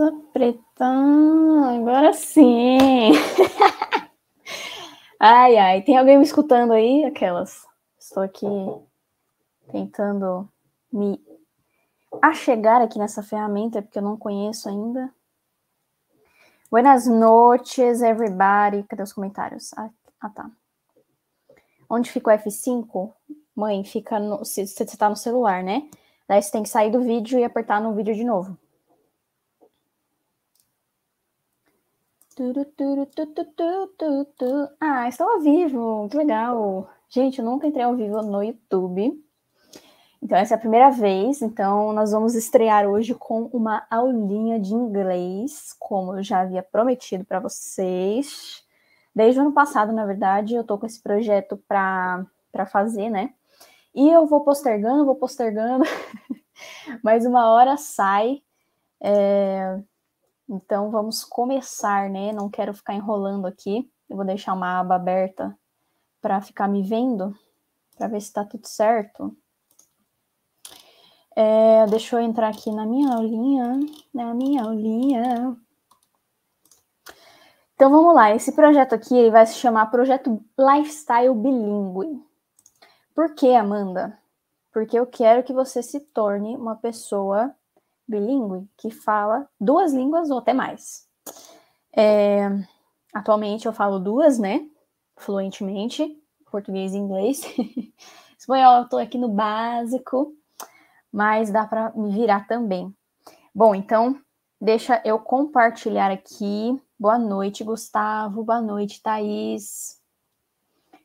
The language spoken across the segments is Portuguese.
Tô pretão, agora sim. ai, ai, tem alguém me escutando aí? Aquelas. Estou aqui tá tentando me achegar aqui nessa ferramenta, é porque eu não conheço ainda. Buenas noches, everybody. Cadê os comentários? Ah, ah tá. Onde fica o F5? Mãe, fica no. Você tá no celular, né? Daí você tem que sair do vídeo e apertar no vídeo de novo. Ah, estou ao vivo, que legal. Gente, eu nunca entrei ao vivo no YouTube. Então, essa é a primeira vez. Então, nós vamos estrear hoje com uma aulinha de inglês, como eu já havia prometido para vocês. Desde o ano passado, na verdade, eu estou com esse projeto para fazer, né? E eu vou postergando, vou postergando. Mas uma hora sai. É, então vamos começar, né? Não quero ficar enrolando aqui. Eu vou deixar uma aba aberta para ficar me vendo, para ver se está tudo certo. É, deixa eu entrar aqui na minha aulinha, na minha aulinha. Então vamos lá, esse projeto aqui ele vai se chamar Projeto Lifestyle Bilingue. Por que, Amanda? Porque eu quero que você se torne uma pessoa bilíngue que fala duas línguas ou até mais. É, atualmente eu falo duas, né? Fluentemente, português e inglês. Espanhol, eu tô aqui no básico, mas dá para me virar também. Bom, então deixa eu compartilhar aqui. Boa noite, Gustavo. Boa noite, Thaís.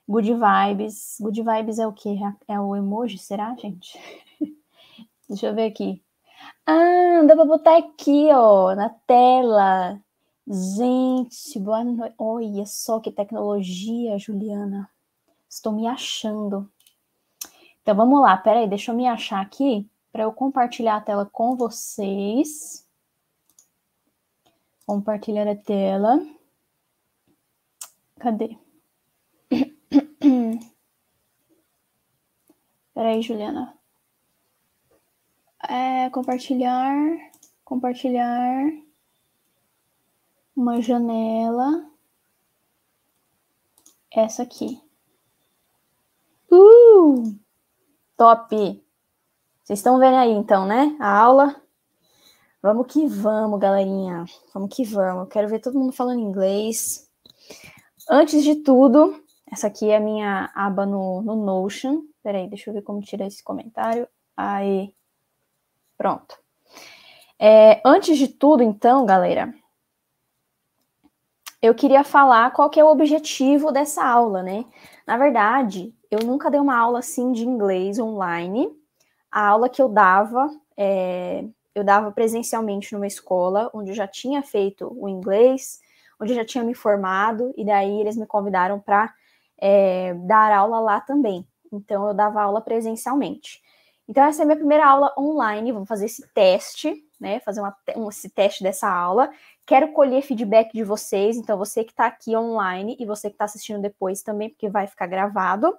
Good vibes. Good vibes é o que? É o emoji, será, gente? Deixa eu ver aqui. Ah, dá para botar aqui, ó, na tela. Gente, boa noite. Olha só que tecnologia, Juliana. Estou me achando. Então vamos lá, peraí, deixa eu me achar aqui para eu compartilhar a tela com vocês. Compartilhar a tela. Cadê? Peraí, Juliana. É, compartilhar, compartilhar uma janela. Essa aqui. Uh! Top! Vocês estão vendo aí então, né? A aula. Vamos que vamos, galerinha. Vamos que vamos. Eu quero ver todo mundo falando inglês. Antes de tudo, essa aqui é a minha aba no, no Notion. Peraí, deixa eu ver como tirar esse comentário. Aí. Pronto. É, antes de tudo, então, galera, eu queria falar qual que é o objetivo dessa aula, né? Na verdade, eu nunca dei uma aula assim de inglês online. A aula que eu dava, é, eu dava presencialmente numa escola onde eu já tinha feito o inglês, onde eu já tinha me formado, e daí eles me convidaram para é, dar aula lá também. Então, eu dava aula presencialmente. Então, essa é a minha primeira aula online. Vou fazer esse teste, né? Fazer uma, um, esse teste dessa aula. Quero colher feedback de vocês. Então, você que está aqui online e você que está assistindo depois também, porque vai ficar gravado.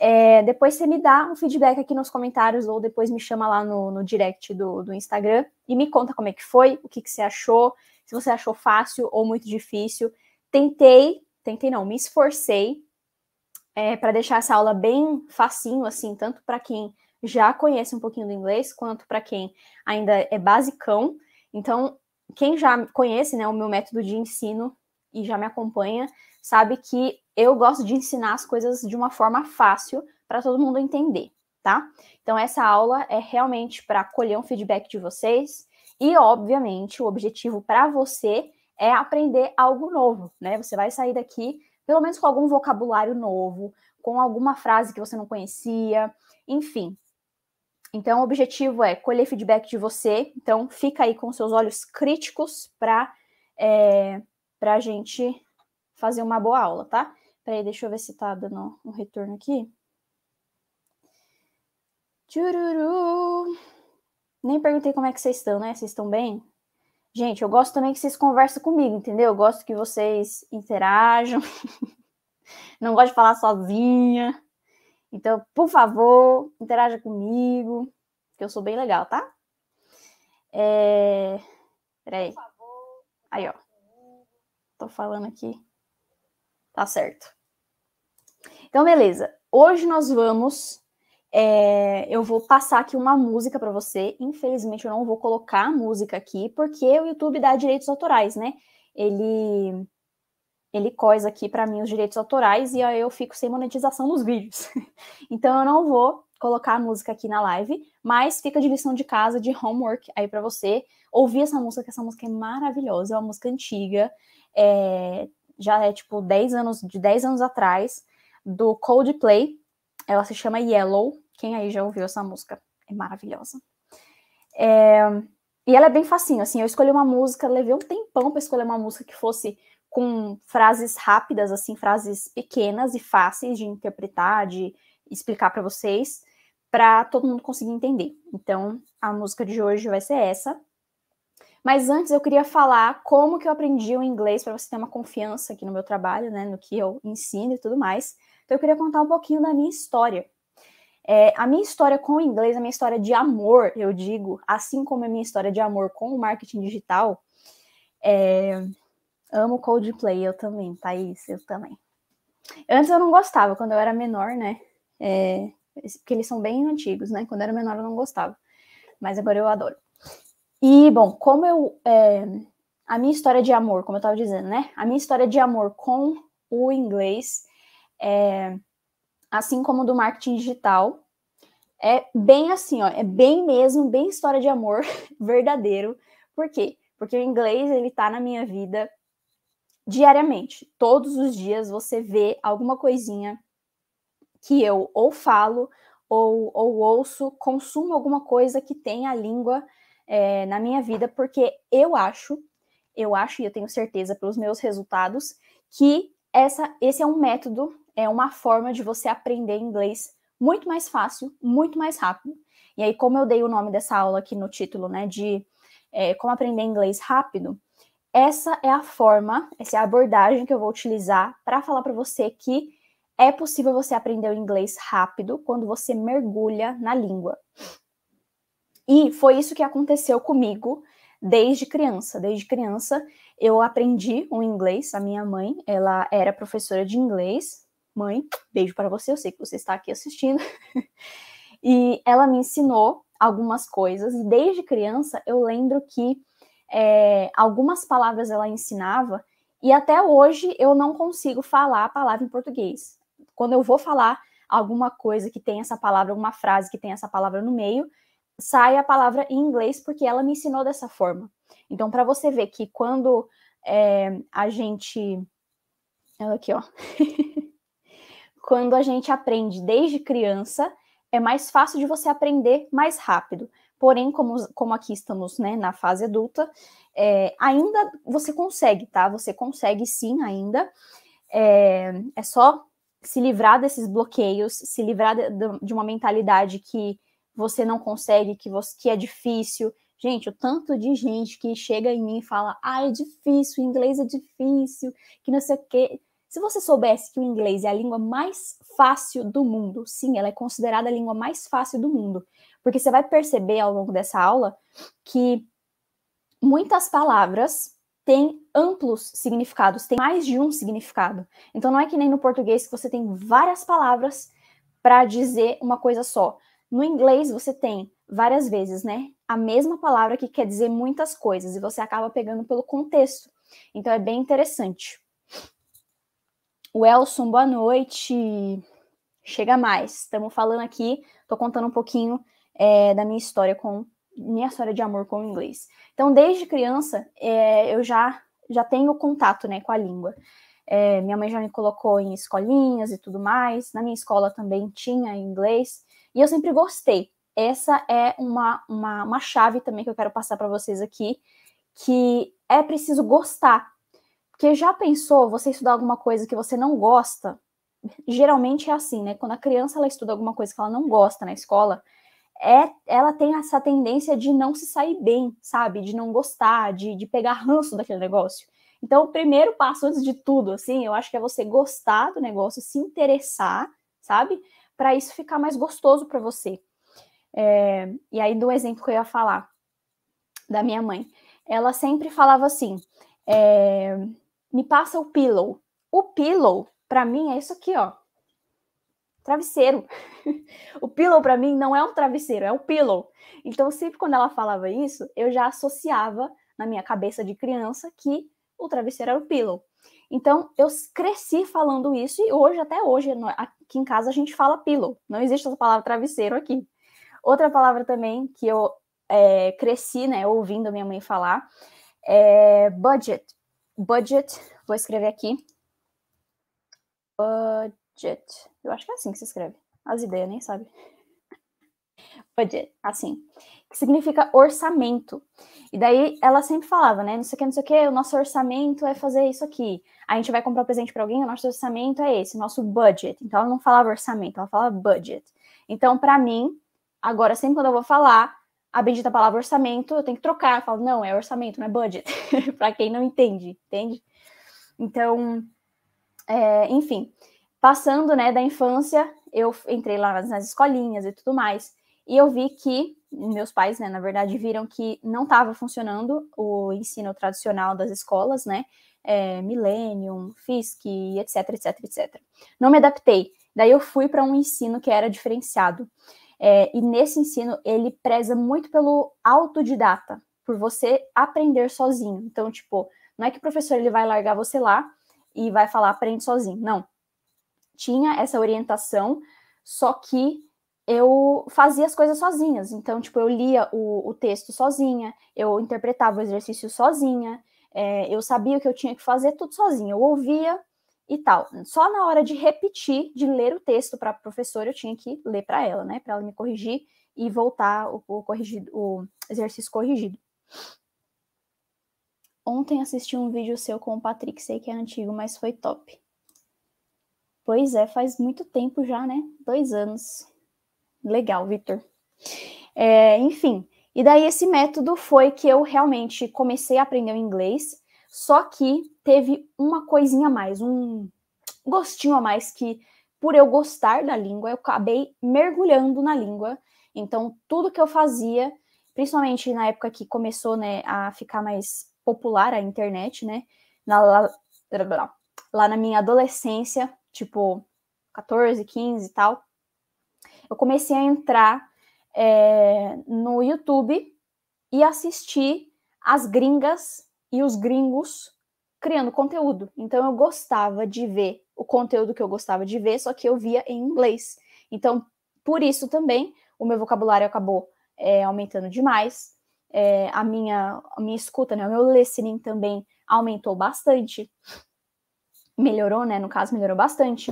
É, depois você me dá um feedback aqui nos comentários ou depois me chama lá no, no direct do, do, Instagram e me conta como é que foi, o que, que você achou, se você achou fácil ou muito difícil. Tentei, tentei não, me esforcei é, para deixar essa aula bem facinho, assim, tanto para quem já conhece um pouquinho do inglês, quanto para quem ainda é basicão. Então, quem já conhece né, o meu método de ensino e já me acompanha, sabe que eu gosto de ensinar as coisas de uma forma fácil para todo mundo entender, tá? Então, essa aula é realmente para colher um feedback de vocês e, obviamente, o objetivo para você é aprender algo novo, né? Você vai sair daqui pelo menos com algum vocabulário novo, com alguma frase que você não conhecia, enfim, então, o objetivo é colher feedback de você. Então, fica aí com seus olhos críticos para é, a gente fazer uma boa aula, tá? Peraí, deixa eu ver se tá dando um retorno aqui. Tchururu. Nem perguntei como é que vocês estão, né? Vocês estão bem? Gente, eu gosto também que vocês conversem comigo, entendeu? Eu gosto que vocês interajam. Não gosto de falar sozinha. Então, por favor, interaja comigo, que eu sou bem legal, tá? É... Peraí. Aí, ó. Tô falando aqui. Tá certo. Então, beleza. Hoje nós vamos. É... eu vou passar aqui uma música para você. Infelizmente, eu não vou colocar a música aqui, porque o YouTube dá direitos autorais, né? Ele ele coisa aqui para mim os direitos autorais e aí eu fico sem monetização nos vídeos. então eu não vou colocar a música aqui na live, mas fica de lição de casa, de homework aí para você ouvir essa música, que essa música é maravilhosa, é uma música antiga, é, já é tipo 10 anos, de 10 anos atrás, do Coldplay, ela se chama Yellow, quem aí já ouviu essa música? É maravilhosa. É, e ela é bem facinho, assim, eu escolhi uma música, levei um tempão para escolher uma música que fosse com frases rápidas, assim, frases pequenas e fáceis de interpretar, de explicar para vocês, para todo mundo conseguir entender. Então, a música de hoje vai ser essa. Mas antes eu queria falar como que eu aprendi o inglês para você ter uma confiança aqui no meu trabalho, né, no que eu ensino e tudo mais. Então eu queria contar um pouquinho da minha história. É, a minha história com o inglês, a minha história de amor, eu digo, assim como a minha história de amor com o marketing digital, é, Amo Coldplay, eu também, Thaís, eu também. Antes eu não gostava, quando eu era menor, né? É, porque eles são bem antigos, né? Quando eu era menor eu não gostava, mas agora eu adoro. E, bom, como eu. É, a minha história de amor, como eu estava dizendo, né? A minha história de amor com o inglês, é, assim como do marketing digital, é bem assim, ó, é bem mesmo, bem história de amor verdadeiro. Por quê? Porque o inglês, ele tá na minha vida diariamente. Todos os dias você vê alguma coisinha que eu ou falo ou, ou ouço, consumo alguma coisa que tem a língua é, na minha vida, porque eu acho, eu acho e eu tenho certeza pelos meus resultados que essa, esse é um método, é uma forma de você aprender inglês muito mais fácil, muito mais rápido. E aí, como eu dei o nome dessa aula aqui no título, né, de é, como aprender inglês rápido, essa é a forma, essa é a abordagem que eu vou utilizar para falar para você que é possível você aprender o inglês rápido quando você mergulha na língua. E foi isso que aconteceu comigo desde criança. Desde criança eu aprendi o inglês. A minha mãe, ela era professora de inglês. Mãe, beijo para você, eu sei que você está aqui assistindo. e ela me ensinou algumas coisas e desde criança eu lembro que é, algumas palavras ela ensinava, e até hoje eu não consigo falar a palavra em português. Quando eu vou falar alguma coisa que tem essa palavra, alguma frase que tem essa palavra no meio, sai a palavra em inglês porque ela me ensinou dessa forma. Então, para você ver que quando é, a gente. Ela aqui, ó. quando a gente aprende desde criança, é mais fácil de você aprender mais rápido. Porém, como, como aqui estamos né, na fase adulta, é, ainda você consegue, tá? Você consegue sim ainda. É, é só se livrar desses bloqueios, se livrar de, de uma mentalidade que você não consegue, que, você, que é difícil. Gente, o tanto de gente que chega em mim e fala, ah, é difícil, inglês é difícil, que não sei o quê. Se você soubesse que o inglês é a língua mais fácil do mundo, sim, ela é considerada a língua mais fácil do mundo. Porque você vai perceber ao longo dessa aula que muitas palavras têm amplos significados, têm mais de um significado. Então não é que nem no português que você tem várias palavras para dizer uma coisa só. No inglês você tem várias vezes, né? A mesma palavra que quer dizer muitas coisas e você acaba pegando pelo contexto. Então é bem interessante. O Elson, boa noite. Chega mais. Estamos falando aqui, estou contando um pouquinho é, da minha história com minha história de amor com o inglês. Então, desde criança, é, eu já já tenho contato, né, com a língua. É, minha mãe já me colocou em escolinhas e tudo mais. Na minha escola também tinha inglês e eu sempre gostei. Essa é uma uma, uma chave também que eu quero passar para vocês aqui, que é preciso gostar. Porque já pensou você estudar alguma coisa que você não gosta? Geralmente é assim, né? Quando a criança ela estuda alguma coisa que ela não gosta na escola, é, ela tem essa tendência de não se sair bem, sabe? De não gostar, de, de pegar ranço daquele negócio. Então, o primeiro passo, antes de tudo, assim, eu acho que é você gostar do negócio, se interessar, sabe? Para isso ficar mais gostoso para você. É, e aí, do exemplo que eu ia falar, da minha mãe, ela sempre falava assim: é, me passa o pillow. O pillow, para mim, é isso aqui, ó travesseiro. o pillow para mim não é um travesseiro, é um pillow. Então sempre quando ela falava isso, eu já associava na minha cabeça de criança que o travesseiro era o pillow. Então eu cresci falando isso e hoje até hoje aqui em casa a gente fala pillow. Não existe essa palavra travesseiro aqui. Outra palavra também que eu é, cresci, né, ouvindo a minha mãe falar é budget. Budget, vou escrever aqui. Budget Budget. Eu acho que é assim que se escreve. As ideias nem sabe. Budget, assim. Que significa orçamento. E daí ela sempre falava, né? Não sei o que, não sei o que, o nosso orçamento é fazer isso aqui. A gente vai comprar presente para alguém, o nosso orçamento é esse, nosso budget. Então ela não falava orçamento, ela falava budget. Então, para mim, agora sempre quando eu vou falar a bendita palavra orçamento, eu tenho que trocar. Eu falo, não, é orçamento, não é budget. para quem não entende, entende? Então, é, enfim passando, né, da infância, eu entrei lá nas, nas escolinhas e tudo mais, e eu vi que meus pais, né, na verdade, viram que não estava funcionando o ensino tradicional das escolas, né, é, Millennium, FISC, etc, etc, etc. Não me adaptei. Daí eu fui para um ensino que era diferenciado. É, e nesse ensino, ele preza muito pelo autodidata, por você aprender sozinho. Então, tipo, não é que o professor ele vai largar você lá e vai falar aprende sozinho. Não tinha essa orientação, só que eu fazia as coisas sozinhas. Então, tipo, eu lia o, o texto sozinha, eu interpretava o exercício sozinha, é, eu sabia o que eu tinha que fazer tudo sozinha, eu ouvia e tal. Só na hora de repetir, de ler o texto para a professora, eu tinha que ler para ela, né? Para ela me corrigir e voltar o, o, corrigido, o exercício corrigido. Ontem assisti um vídeo seu com o Patrick, sei que é antigo, mas foi top. Pois é, faz muito tempo já, né? Dois anos. Legal, Vitor. É, enfim, e daí esse método foi que eu realmente comecei a aprender o inglês, só que teve uma coisinha a mais, um gostinho a mais que, por eu gostar da língua, eu acabei mergulhando na língua. Então, tudo que eu fazia, principalmente na época que começou né, a ficar mais popular a internet, né? Na, lá, lá na minha adolescência, tipo 14, 15 e tal, eu comecei a entrar é, no YouTube e assistir as gringas e os gringos criando conteúdo. Então eu gostava de ver o conteúdo que eu gostava de ver, só que eu via em inglês. Então, por isso também, o meu vocabulário acabou é, aumentando demais. É, a, minha, a minha escuta, né, o meu listening também aumentou bastante melhorou, né? No caso, melhorou bastante.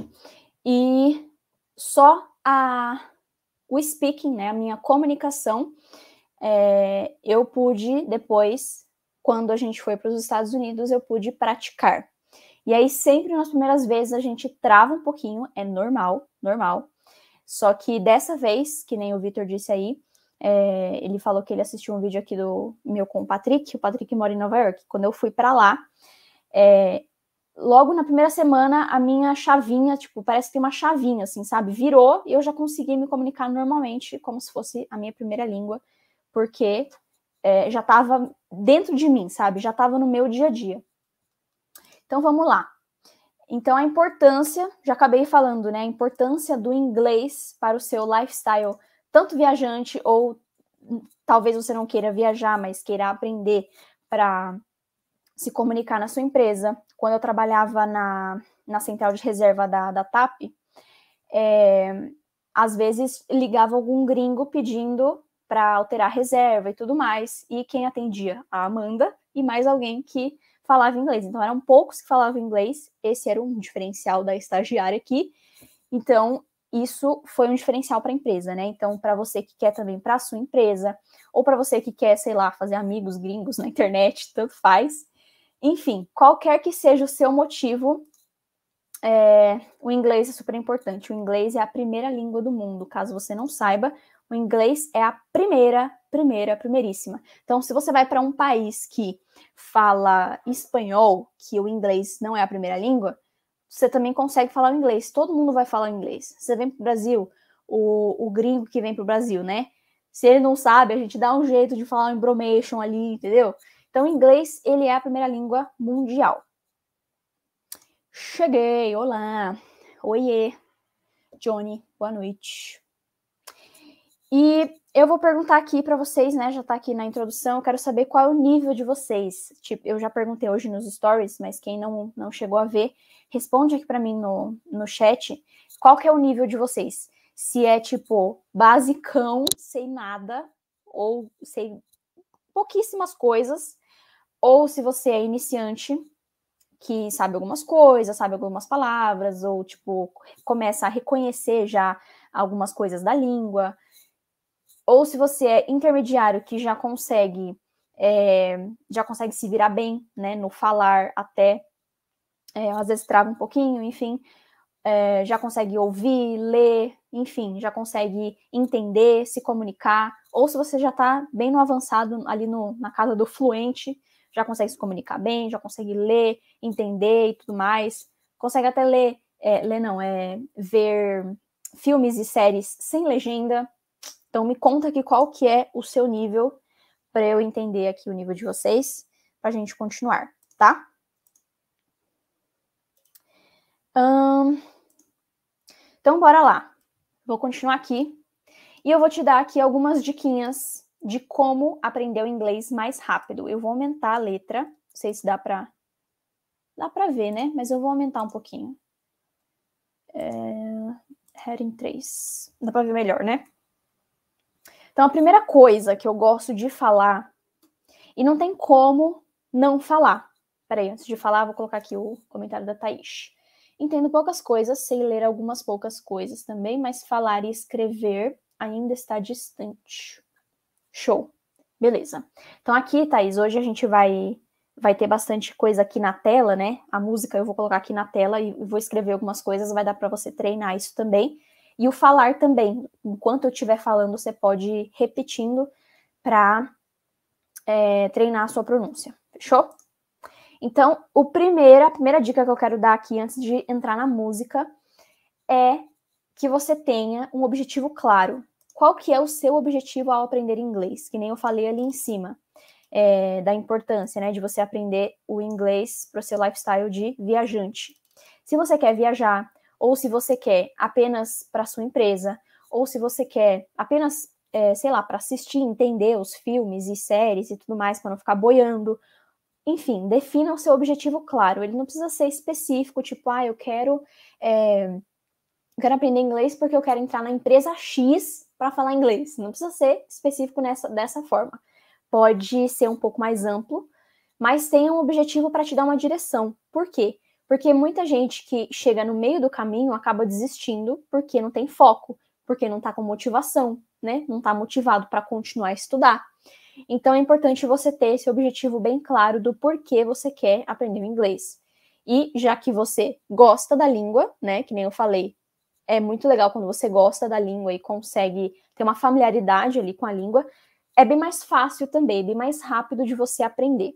E só a, o speaking, né? A minha comunicação, é, eu pude depois, quando a gente foi para os Estados Unidos, eu pude praticar. E aí, sempre nas primeiras vezes, a gente trava um pouquinho, é normal, normal. Só que dessa vez, que nem o Vitor disse aí, é, ele falou que ele assistiu um vídeo aqui do meu com o Patrick, o Patrick mora em Nova York. Quando eu fui para lá, é, logo na primeira semana, a minha chavinha, tipo, parece que tem uma chavinha, assim, sabe? Virou e eu já consegui me comunicar normalmente, como se fosse a minha primeira língua, porque é, já estava dentro de mim, sabe? Já estava no meu dia a dia. Então vamos lá. Então a importância, já acabei falando, né? A importância do inglês para o seu lifestyle, tanto viajante ou hum, talvez você não queira viajar, mas queira aprender para se comunicar na sua empresa. Quando eu trabalhava na, na central de reserva da, da TAP, é, às vezes ligava algum gringo pedindo para alterar a reserva e tudo mais, e quem atendia? A Amanda e mais alguém que falava inglês. Então eram poucos que falavam inglês, esse era um diferencial da estagiária aqui. Então, isso foi um diferencial para a empresa, né? Então, para você que quer também para a sua empresa, ou para você que quer, sei lá, fazer amigos gringos na internet, tanto faz, enfim, qualquer que seja o seu motivo, é, o inglês é super importante. O inglês é a primeira língua do mundo. Caso você não saiba, o inglês é a primeira, primeira, primeiríssima. Então, se você vai para um país que fala espanhol, que o inglês não é a primeira língua, você também consegue falar o inglês. Todo mundo vai falar o inglês. Você vem para o Brasil, o gringo que vem para o Brasil, né? Se ele não sabe, a gente dá um jeito de falar um bromation ali, entendeu? Então, inglês, ele é a primeira língua mundial. Cheguei, olá, oiê, Johnny, boa noite. E eu vou perguntar aqui para vocês, né? Já está aqui na introdução. Eu quero saber qual é o nível de vocês. Tipo, eu já perguntei hoje nos stories, mas quem não, não chegou a ver, responde aqui para mim no, no chat. Qual que é o nível de vocês? Se é tipo basicão, sem nada, ou sei pouquíssimas coisas, ou se você é iniciante, que sabe algumas coisas, sabe algumas palavras, ou tipo, começa a reconhecer já algumas coisas da língua. Ou se você é intermediário que já consegue é, já consegue se virar bem, né, no falar até, é, às vezes trava um pouquinho, enfim, é, já consegue ouvir, ler, enfim, já consegue entender, se comunicar, ou se você já está bem no avançado, ali no, na casa do fluente, já consegue se comunicar bem, já consegue ler, entender e tudo mais. Consegue até ler, é, ler não, é ver filmes e séries sem legenda. Então me conta aqui qual que é o seu nível para eu entender aqui o nível de vocês, para a gente continuar, tá? Hum, então bora lá. Vou continuar aqui e eu vou te dar aqui algumas diquinhas de como aprender o inglês mais rápido. Eu vou aumentar a letra, não sei se dá para dá para ver, né? Mas eu vou aumentar um pouquinho. É... Heading 3. Dá para ver melhor, né? Então, a primeira coisa que eu gosto de falar, e não tem como não falar. Peraí, antes de falar, vou colocar aqui o comentário da Thaís. Entendo poucas coisas, sei ler algumas poucas coisas também, mas falar e escrever ainda está distante. Show. Beleza. Então aqui, Thaís, hoje a gente vai vai ter bastante coisa aqui na tela, né? A música eu vou colocar aqui na tela e vou escrever algumas coisas, vai dar para você treinar isso também. E o falar também. Enquanto eu estiver falando, você pode ir repetindo para é, treinar a sua pronúncia. Fechou? Então, o primeira, a primeira dica que eu quero dar aqui antes de entrar na música é que você tenha um objetivo claro qual que é o seu objetivo ao aprender inglês, que nem eu falei ali em cima, é, da importância, né, de você aprender o inglês para o seu lifestyle de viajante. Se você quer viajar, ou se você quer apenas para sua empresa, ou se você quer apenas, é, sei lá, para assistir, entender os filmes e séries e tudo mais, para não ficar boiando. Enfim, defina o seu objetivo claro. Ele não precisa ser específico, tipo, ah, eu quero, é, eu quero aprender inglês porque eu quero entrar na empresa X para falar inglês. Não precisa ser específico nessa, dessa forma. Pode ser um pouco mais amplo, mas tem um objetivo para te dar uma direção. Por quê? Porque muita gente que chega no meio do caminho acaba desistindo porque não tem foco, porque não está com motivação, né? Não está motivado para continuar a estudar. Então é importante você ter esse objetivo bem claro do porquê você quer aprender o inglês. E já que você gosta da língua, né, que nem eu falei, é muito legal quando você gosta da língua e consegue ter uma familiaridade ali com a língua. É bem mais fácil também, bem mais rápido de você aprender.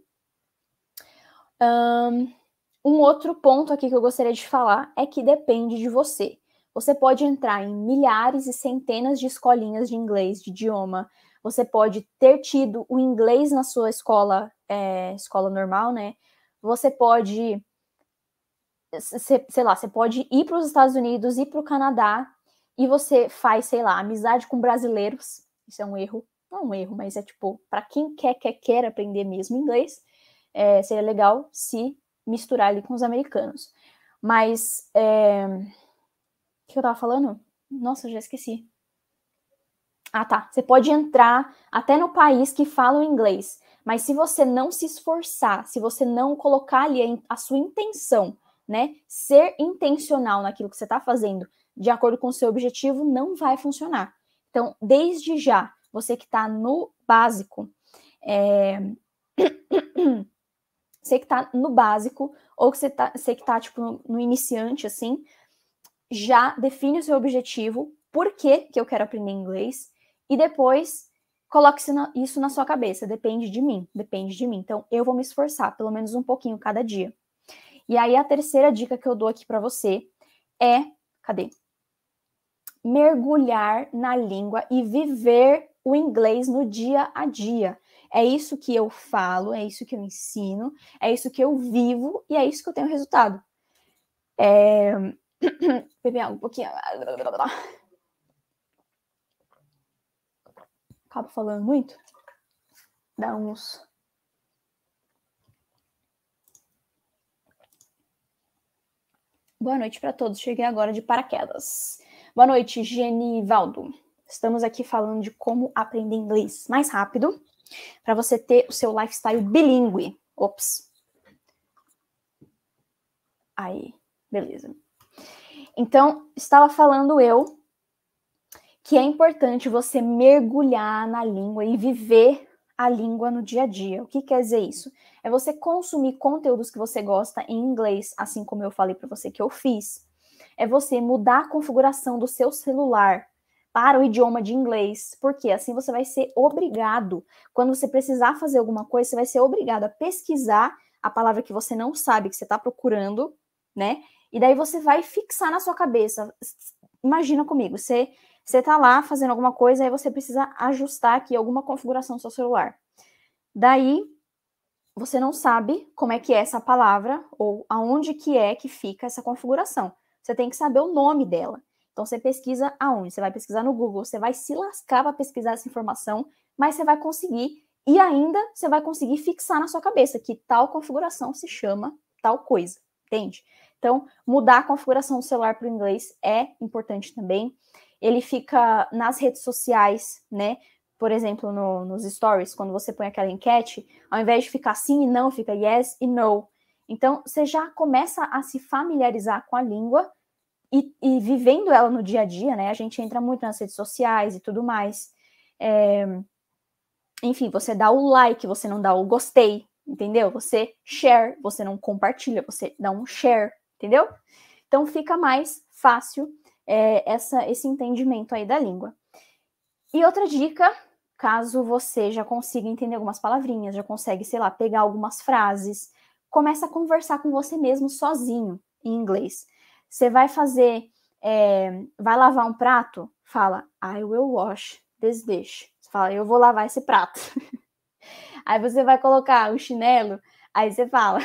Um outro ponto aqui que eu gostaria de falar é que depende de você. Você pode entrar em milhares e centenas de escolinhas de inglês, de idioma. Você pode ter tido o inglês na sua escola, é, escola normal, né? Você pode cê, sei lá, você pode ir para os Estados Unidos, ir para o Canadá, e você faz, sei lá, amizade com brasileiros. Isso é um erro. Não é um erro, mas é tipo, para quem quer, quer, quer aprender mesmo inglês, é, seria legal se misturar ali com os americanos. Mas. É... O que eu tava falando? Nossa, já esqueci. Ah, tá. Você pode entrar até no país que fala o inglês, mas se você não se esforçar, se você não colocar ali a, a sua intenção né? Ser intencional naquilo que você está fazendo, de acordo com o seu objetivo, não vai funcionar. Então, desde já, você que está no básico, é... você que está no básico, ou que você, tá, você que está tipo, no, iniciante, assim, já define o seu objetivo, por que, que eu quero aprender inglês, e depois coloque isso na sua cabeça. Depende de mim, depende de mim. Então, eu vou me esforçar, pelo menos um pouquinho cada dia. E aí a terceira dica que eu dou aqui para você é, cadê? Mergulhar na língua e viver o inglês no dia a dia. É isso que eu falo, é isso que eu ensino, é isso que eu vivo e é isso que eu tenho resultado. É... Beber água um pouquinho. Acabo falando muito. Dá uns Boa noite para todos. Cheguei agora de paraquedas. Boa noite, Genivaldo. Estamos aqui falando de como aprender inglês mais rápido para você ter o seu lifestyle bilíngue. Ops. Aí, beleza. Então, estava falando eu que é importante você mergulhar na língua e viver a língua no dia a dia. O que quer dizer isso? É você consumir conteúdos que você gosta em inglês, assim como eu falei para você que eu fiz. É você mudar a configuração do seu celular para o idioma de inglês, porque assim você vai ser obrigado, quando você precisar fazer alguma coisa, você vai ser obrigado a pesquisar a palavra que você não sabe, que você está procurando, né? E daí você vai fixar na sua cabeça. Imagina comigo, você você está lá fazendo alguma coisa, aí você precisa ajustar aqui alguma configuração do seu celular. Daí, você não sabe como é que é essa palavra ou aonde que é que fica essa configuração. Você tem que saber o nome dela. Então você pesquisa aonde? Você vai pesquisar no Google, você vai se lascar para pesquisar essa informação, mas você vai conseguir e ainda você vai conseguir fixar na sua cabeça que tal configuração se chama tal coisa, entende? Então, mudar a configuração do celular para o inglês é importante também ele fica nas redes sociais, né? Por exemplo, no, nos stories, quando você põe aquela enquete, ao invés de ficar sim e não, fica yes e no. Então, você já começa a se familiarizar com a língua e, e vivendo ela no dia a dia, né? A gente entra muito nas redes sociais e tudo mais. É... Enfim, você dá o like, você não dá o gostei, entendeu? Você share, você não compartilha, você dá um share, entendeu? Então, fica mais fácil é, essa, esse entendimento aí da língua. E outra dica, caso você já consiga entender algumas palavrinhas, já consegue, sei lá, pegar algumas frases, começa a conversar com você mesmo sozinho em inglês. Você vai fazer, é, vai lavar um prato, fala I will wash this dish. Você fala, eu vou lavar esse prato. aí você vai colocar o chinelo, aí você fala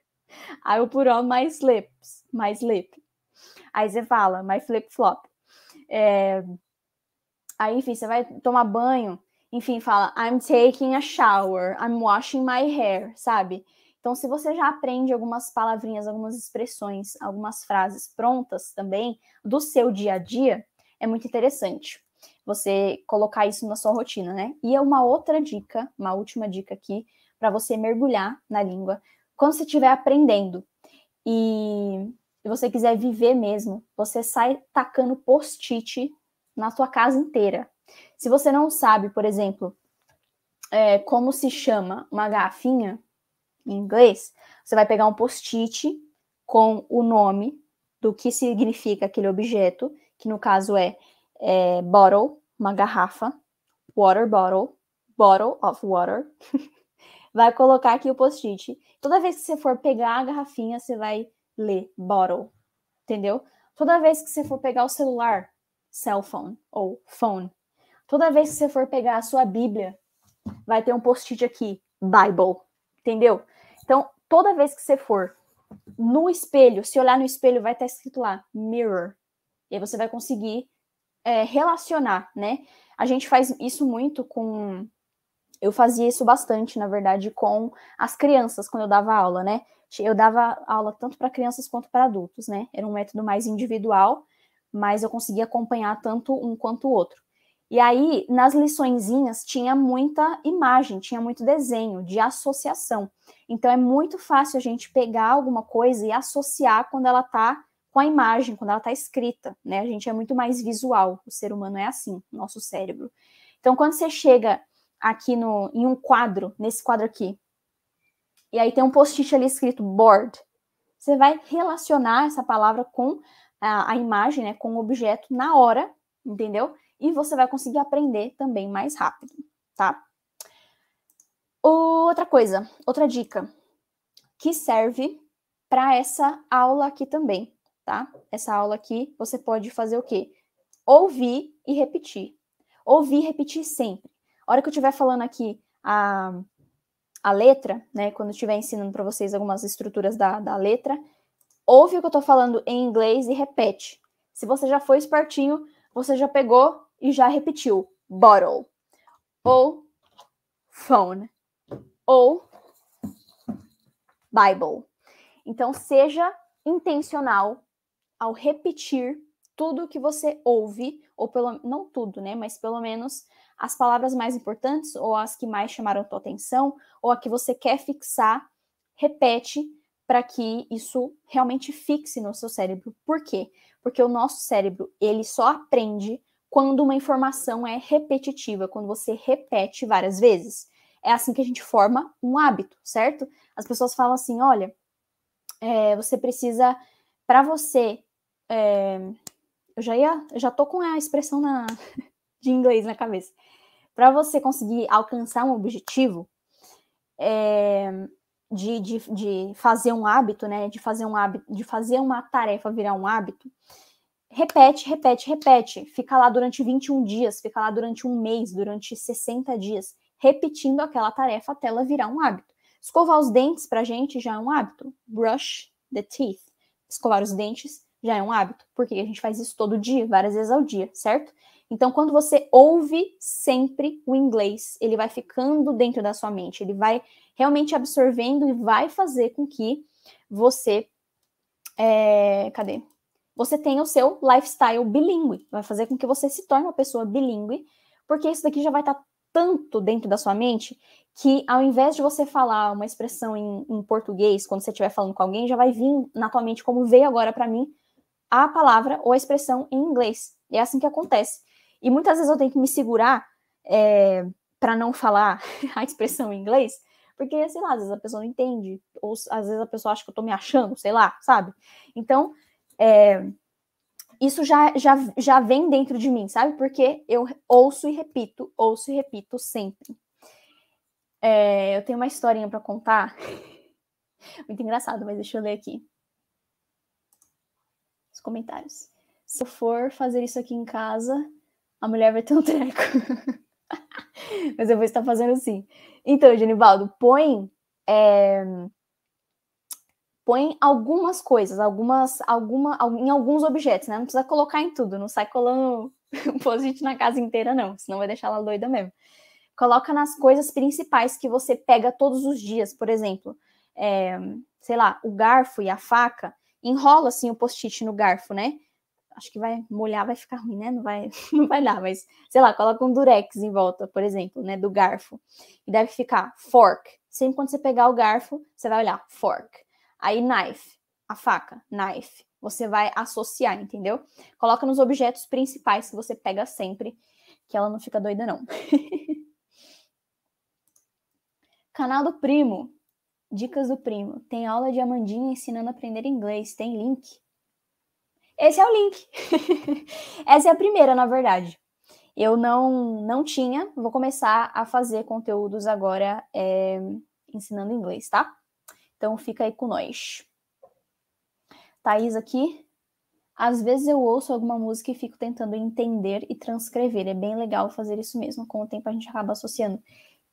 I will put on my slips, my slip. Aí você fala, my flip-flop. É... Eh, aí, enfim, você vai tomar banho, enfim, fala, I'm taking a shower, I'm washing my hair, sabe? Então, se você já aprende algumas palavrinhas, algumas expressões, algumas frases prontas também do seu dia a dia, é muito interessante você colocar isso na sua rotina, né? E é uma outra dica, uma última dica aqui, para você mergulhar na língua quando você estiver aprendendo. E você quiser viver mesmo, você sai tacando post-it na sua casa inteira. Se você não sabe, por exemplo, é, como se chama uma garrafinha em inglês, você vai pegar um post-it com o nome do que significa aquele objeto, que no caso é, é bottle, uma garrafa, water bottle, bottle of water. vai colocar aqui o post-it. Toda vez que você for pegar a garrafinha, você vai le bottle, entendeu? Toda vez que você for pegar o celular, cell phone ou phone, toda vez que você for pegar a sua Bíblia, vai ter um post-it aqui, Bible, entendeu? Então, toda vez que você for no espelho, se olhar no espelho, vai estar escrito lá, mirror. E aí você vai conseguir é, relacionar, né? A gente faz isso muito com. Eu fazia isso bastante, na verdade, com as crianças quando eu dava aula, né? eu dava aula tanto para crianças quanto para adultos, né? Era um método mais individual, mas eu conseguia acompanhar tanto um quanto o outro. E aí, nas liçõezinhas, tinha muita imagem, tinha muito desenho de associação. Então, é muito fácil a gente pegar alguma coisa e associar quando ela está com a imagem, quando ela está escrita, né? A gente é muito mais visual, o ser humano é assim, nosso cérebro. Então, quando você chega aqui no, em um quadro, nesse quadro aqui, e aí tem um post-it ali escrito board. Você vai relacionar essa palavra com a, a imagem, né, com o objeto na hora, entendeu? E você vai conseguir aprender também mais rápido, tá? Outra coisa, outra dica que serve para essa aula aqui também, tá? Essa aula aqui você pode fazer o quê? Ouvir e repetir. Ouvir e repetir sempre. A hora que eu estiver falando aqui a ah, a letra, né, quando estiver ensinando para vocês algumas estruturas da, da letra, ouve o que eu estou falando em inglês e repete. Se você já foi espertinho, você já pegou e já repetiu. Bottle. Ou phone. Ou Bible. Então, seja intencional ao repetir tudo que você ouve, ou pelo não tudo, né? Mas pelo menos as palavras mais importantes ou as que mais chamaram tua atenção ou a que você quer fixar, repete para que isso realmente fixe no seu cérebro. Por quê? Porque o nosso cérebro, ele só aprende quando uma informação é repetitiva, quando você repete várias vezes. É assim que a gente forma um hábito, certo? As pessoas falam assim: olha, é, você precisa, para você. É, eu já ia, eu já tô com a expressão na, de inglês na cabeça. Para você conseguir alcançar um objetivo é, de, de, de fazer um hábito, né? De fazer um hábito, de fazer uma tarefa virar um hábito, repete, repete, repete. Fica lá durante 21 dias, fica lá durante um mês, durante 60 dias, repetindo aquela tarefa até ela virar um hábito. Escovar os dentes pra gente já é um hábito. Brush the teeth. Escovar os dentes já é um hábito, porque a gente faz isso todo dia, várias vezes ao dia, certo? Então, quando você ouve sempre o inglês, ele vai ficando dentro da sua mente, ele vai realmente absorvendo e vai fazer com que você. É, cadê? Você tenha o seu lifestyle bilíngue, vai fazer com que você se torne uma pessoa bilíngue, porque isso daqui já vai estar tá tanto dentro da sua mente que ao invés de você falar uma expressão em, em português quando você estiver falando com alguém, já vai vir na tua mente como veio agora para mim a palavra ou a expressão em inglês. é assim que acontece. E muitas vezes eu tenho que me segurar é, eh, para não falar a expressão em inglês, porque, sei lá, às vezes a pessoa não entende, ou às vezes a pessoa acha que eu tô me achando, sei lá, sabe? Então, é, isso já, já, já vem dentro de mim, sabe? Porque eu ouço e repito, ouço e repito sempre. É, eu tenho uma historinha para contar, muito engraçado, mas deixa eu ler aqui os comentários. Se eu for fazer isso aqui em casa, a mulher vai ter um treco. Mas eu vou estar fazendo assim. Então, Genibaldo, põe. É, põe algumas coisas, algumas, alguma, em alguns objetos, né? Não precisa colocar em tudo, não sai colando post-it na casa inteira, não, senão vai deixar ela doida mesmo. Coloca nas coisas principais que você pega todos os dias, por exemplo, é, sei lá, o garfo e a faca, enrola assim o post-it no garfo, né? acho que vai molhar, vai ficar ruim, né? Não vai, não vai dar, mas sei lá, coloca um durex em volta, por exemplo, né, do garfo. E deve ficar fork. Sempre quando você pegar o garfo, você vai olhar fork. Aí knife, a faca, knife. Você vai associar, entendeu? Coloca nos objetos principais que você pega sempre, que ela não fica doida não. Canal do Primo. Dicas do Primo. Tem aula de Amandinha ensinando a aprender inglês. Tem link. Esse é o link. Essa é a primeira, na verdade. Eu não, não tinha, vou começar a fazer conteúdos agora é, ensinando inglês, tá? Então fica aí com nós. Thaís aqui. Às vezes eu ouço alguma música e fico tentando entender e transcrever. É bem legal fazer isso mesmo. Com o tempo a gente acaba associando.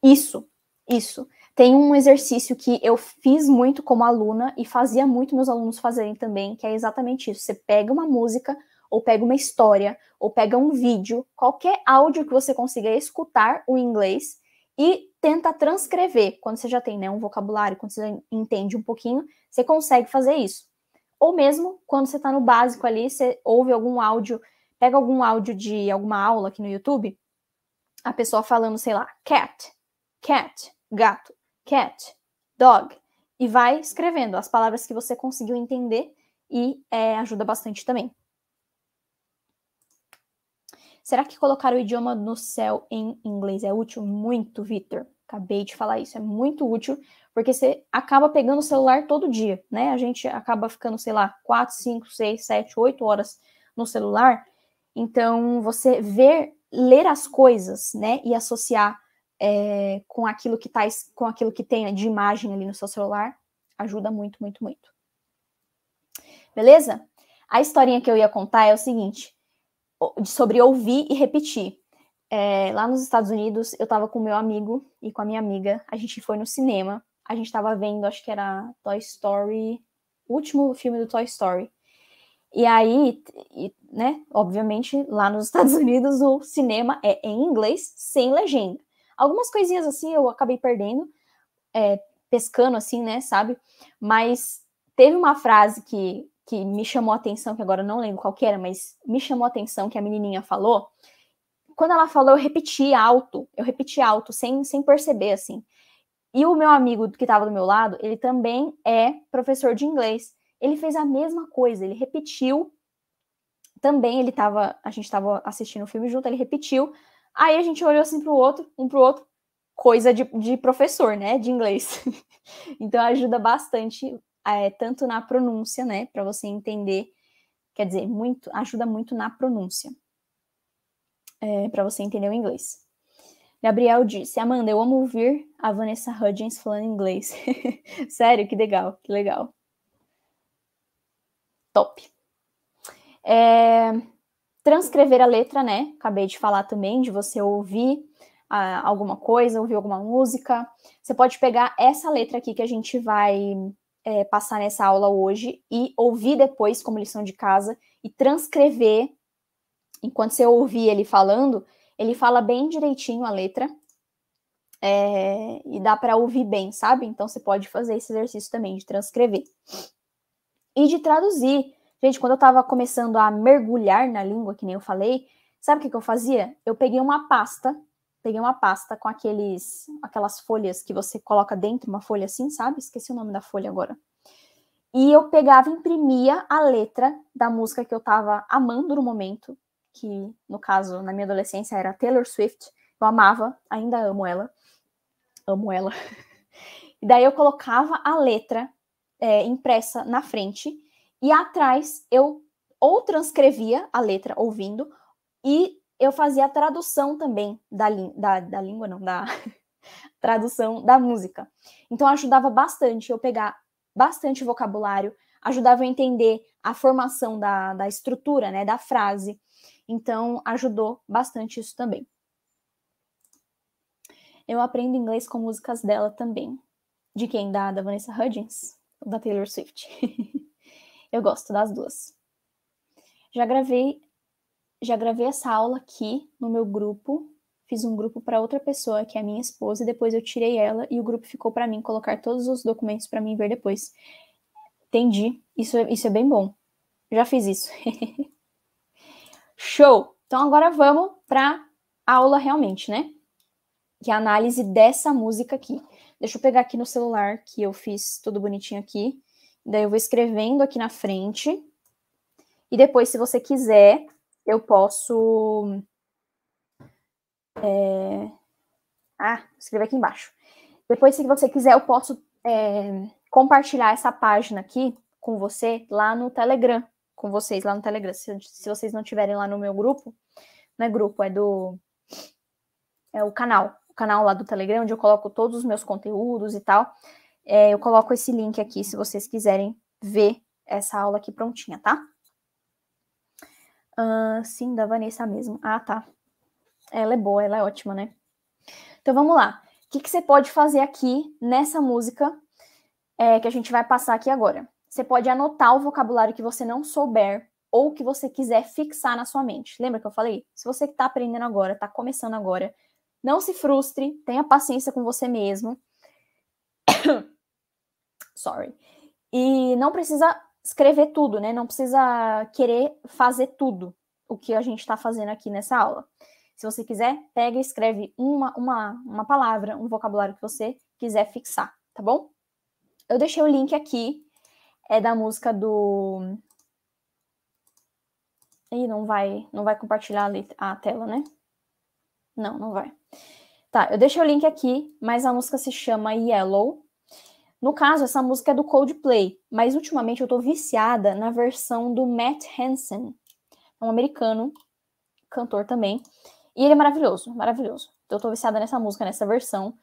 Isso, isso. Tem um exercício que eu fiz muito como aluna e fazia muito meus alunos fazerem também, que é exatamente isso. Você pega uma música, ou pega uma história, ou pega um vídeo, qualquer áudio que você consiga escutar o inglês e tenta transcrever. Quando você já tem né, um vocabulário, quando você entende um pouquinho, você consegue fazer isso. Ou mesmo quando você está no básico ali, você ouve algum áudio, pega algum áudio de alguma aula aqui no YouTube, a pessoa falando, sei lá, cat, cat, gato cat, dog, e vai escrevendo as palavras que você conseguiu entender e é, ajuda bastante também. Será que colocar o idioma no céu em inglês é útil? Muito, Victor. Acabei de falar isso, é muito útil, porque você acaba pegando o celular todo dia, né? A gente acaba ficando, sei lá, 4, 5, 6, 7, 8 horas no celular. Então, você ver, ler as coisas, né? E associar é, com aquilo que tá, com aquilo que tem de imagem ali no seu celular, ajuda muito, muito, muito. Beleza? A historinha que eu ia contar é o seguinte, sobre ouvir e repetir. É, lá nos Estados Unidos, eu estava com meu amigo e com a minha amiga, a gente foi no cinema, a gente estava vendo, acho que era Toy Story, o último filme do Toy Story. E aí, e, né, obviamente, lá nos Estados Unidos o cinema é em inglês, sem legenda. Algumas coisinhas assim eu acabei perdendo, é, pescando assim, né, sabe? Mas teve uma frase que, que me chamou a atenção, que agora não lembro qual que era, mas me chamou a atenção que a menininha falou. Quando ela falou, eu repeti alto, eu repeti alto, sem, sem perceber, assim. E o meu amigo que estava do meu lado, ele também é professor de inglês. Ele fez a mesma coisa, ele repetiu. Também ele estava, a gente estava assistindo o filme junto, ele repetiu Aí a gente olhou assim pro outro, um pro outro, coisa de, de professor, né, de inglês. então ajuda bastante, é, tanto na pronúncia, né, para você entender, quer dizer, muito, ajuda muito na pronúncia, é, eh, para você entender o inglês. Gabriel disse, Amanda, eu amo ouvir a Vanessa Hudgens falando inglês. Sério, que legal, que legal. Top. É, transcrever a letra, né? Acabei de falar também de você ouvir ah, alguma coisa, ouvir alguma música. Você pode pegar essa letra aqui que a gente vai é, passar nessa aula hoje e ouvir depois como lição de casa e transcrever. Enquanto você ouvir ele falando, ele fala bem direitinho a letra é, e dá para ouvir bem, sabe? Então você pode fazer esse exercício também de transcrever e de traduzir Gente, quando eu estava começando a mergulhar na língua, que nem eu falei, sabe o que, que eu fazia? Eu peguei uma pasta, peguei uma pasta com aqueles, aquelas folhas que você coloca dentro, uma folha assim, sabe? Esqueci o nome da folha agora. E eu pegava, imprimia a letra da música que eu estava amando no momento, que no caso, na minha adolescência, era Taylor Swift. Eu amava, ainda amo ela. Amo ela. E daí eu colocava a letra é, impressa na frente e atrás eu ou transcrevia a letra ouvindo e eu fazia a tradução também da, da, da língua, não, da tradução da música. Então ajudava bastante eu pegar bastante vocabulário, ajudava eu entender a formação da, da estrutura, né, da frase. Então ajudou bastante isso também. Eu aprendo inglês com músicas dela também. De quem? Da, da Vanessa Hudgens? Da Taylor Swift. Eu gosto das duas. Já gravei já gravei essa aula aqui no meu grupo, fiz um grupo para outra pessoa, que é a minha esposa, e depois eu tirei ela e o grupo ficou para mim colocar todos os documentos para mim ver depois. Entendi. Isso, é, isso é bem bom. Já fiz isso. Show! Então agora vamos para aula realmente, né? Que é a análise dessa música aqui. Deixa eu pegar aqui no celular que eu fiz tudo bonitinho aqui Daí eu vou escrevendo aqui na frente. E depois, se você quiser, eu posso. É... Ah, escrever aqui embaixo. Depois, se você quiser, eu posso é, compartilhar essa página aqui com você lá no Telegram. Com vocês lá no Telegram. Se, se vocês não tiverem lá no meu grupo, não é grupo, é do. É o canal. O canal lá do Telegram, onde eu coloco todos os meus conteúdos e tal. É, eu coloco esse link aqui se vocês quiserem ver essa aula aqui prontinha, tá? Uh, sim, da Vanessa mesmo. Ah, tá. Ela é boa, ela é ótima, né? Então vamos lá. O que, que você pode fazer aqui nessa música é, que a gente vai passar aqui agora? Você pode anotar o vocabulário que você não souber ou que você quiser fixar na sua mente. Lembra que eu falei? Se você está aprendendo agora, está começando agora, não se frustre, tenha paciência com você mesmo. Sorry. E não precisa escrever tudo, né? Não precisa querer fazer tudo o que a gente está fazendo aqui nessa aula. Se você quiser, pega e escreve uma, uma, uma palavra, um vocabulário que você quiser fixar, tá bom? Eu deixei o link aqui, é da música do. Ih, não vai, não vai compartilhar a tela, né? Não, não vai. Tá, eu deixei o link aqui, mas a música se chama Yellow, no caso, essa música é do Coldplay, mas ultimamente eu tô viciada na versão do Matt Hansen, é um americano, cantor também. E ele é maravilhoso, maravilhoso. Então eu tô viciada nessa música, nessa versão.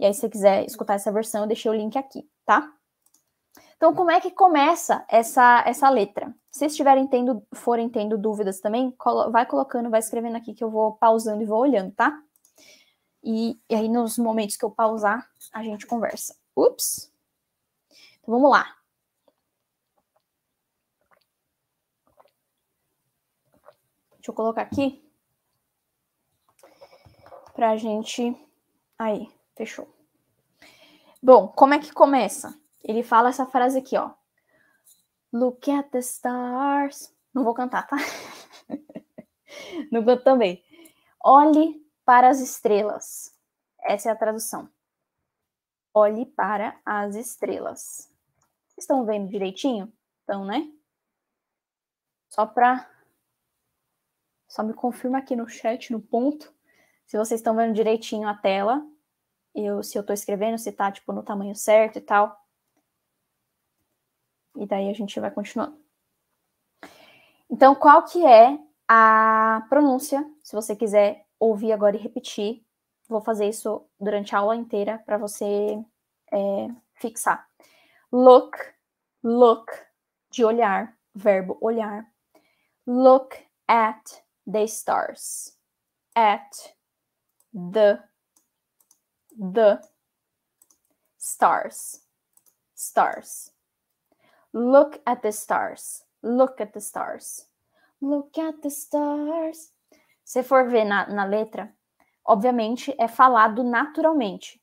E aí, se você quiser escutar essa versão, eu deixei o link aqui, tá? Então, como é que começa essa, essa letra? Se estiverem tendo, forem tendo dúvidas também, colo vai colocando, vai escrevendo aqui que eu vou pausando e vou olhando, tá? E, e aí, nos momentos que eu pausar, a gente conversa. Ups! Vamos lá. Deixa eu colocar aqui para a gente. Aí, fechou. Bom, como é que começa? Ele fala essa frase aqui, ó. Look at the stars. Não vou cantar, tá? Não canto também. Olhe para as estrelas. Essa é a tradução. Olhe para as estrelas estão vendo direitinho? Então, né? Só para só me confirma aqui no chat, no ponto, se vocês estão vendo direitinho a tela, eu, se eu estou escrevendo, se está tipo, no tamanho certo e tal. E daí a gente vai continuando. Então, qual que é a pronúncia? Se você quiser ouvir agora e repetir, vou fazer isso durante a aula inteira para você é, fixar. Look, look, de olhar, verbo olhar. Look at the stars. At the, the stars. Stars. Look at the stars. Look at the stars. Look at the stars. Se for ver na, na letra, obviamente é falado naturalmente.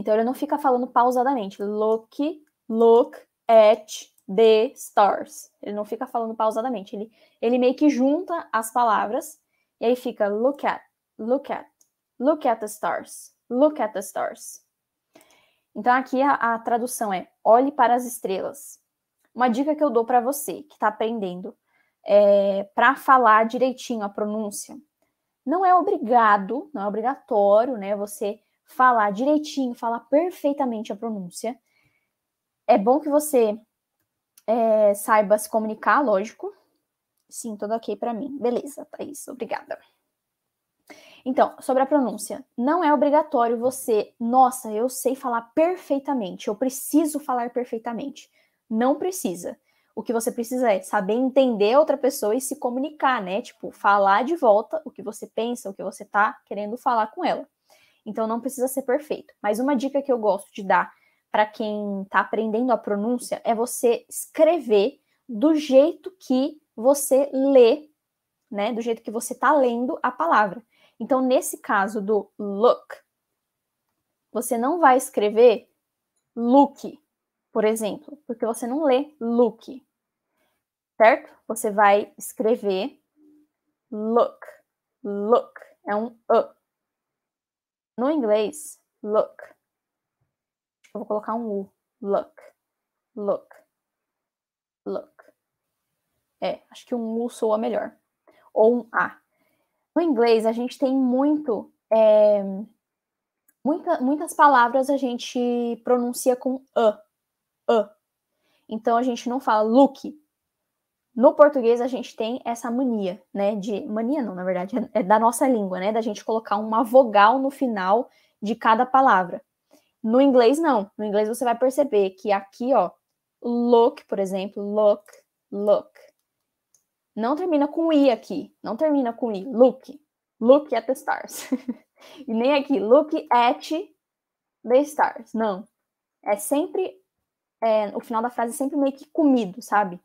Então ele não fica falando pausadamente. Look, look at the stars. Ele não fica falando pausadamente. Ele, ele meio que junta as palavras e aí fica look at, look at, look at the stars, look at the stars. Então aqui a, a tradução é olhe para as estrelas. Uma dica que eu dou para você que está aprendendo é, para falar direitinho a pronúncia. Não é obrigado, não é obrigatório, né? Você falar direitinho, falar perfeitamente a pronúncia. É bom que você é, saiba se comunicar, lógico. Sim, tudo ok para mim. Beleza, Thaís, obrigada. Então, sobre a pronúncia, não é obrigatório você, nossa, eu sei falar perfeitamente, eu preciso falar perfeitamente. Não precisa. O que você precisa é saber entender outra pessoa e se comunicar, né? Tipo, falar de volta o que você pensa, o que você tá querendo falar com ela. Então não precisa ser perfeito. Mas uma dica que eu gosto de dar para quem está aprendendo a pronúncia é você escrever do jeito que você lê, né? Do jeito que você está lendo a palavra. Então, nesse caso do look, você não vai escrever look, por exemplo, porque você não lê look, certo? Você vai escrever look, look, é um up. No inglês, look. eu vou colocar um U. Look. Look. Look. É, acho que um U soa melhor. Ou um A. No inglês, a gente tem muito. É, muita, muitas palavras a gente pronuncia com A. A. Então a gente não fala look, no português a gente tem essa mania, né? De mania não, na verdade, é, é da nossa língua, né? Da gente colocar uma vogal no final de cada palavra. No inglês não. No inglês você vai perceber que aqui, ó, look, por exemplo, look, look. Não termina com i aqui, não termina com i. Look, look at the stars. e nem aqui, look at the stars. Não. É sempre é, o final da frase é sempre meio que comido, sabe?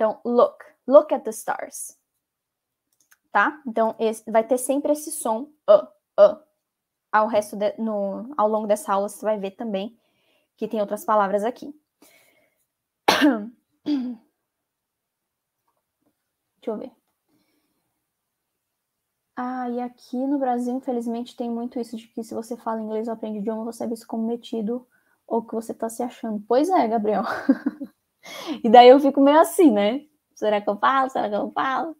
Então, look, look at the stars. Tá? Então, esse, vai ter sempre esse som, uh, uh, ao resto de, no, ao longo dessa aula você vai ver também que tem outras palavras aqui. Deixa eu ver. Ah, e aqui no Brasil, infelizmente, tem muito isso de que se você fala inglês ou aprende idioma, você é visto como metido ou que você está se achando. Pois é, Gabriel. E daí eu fico meio assim, né? Será que eu falo? Será que eu falo?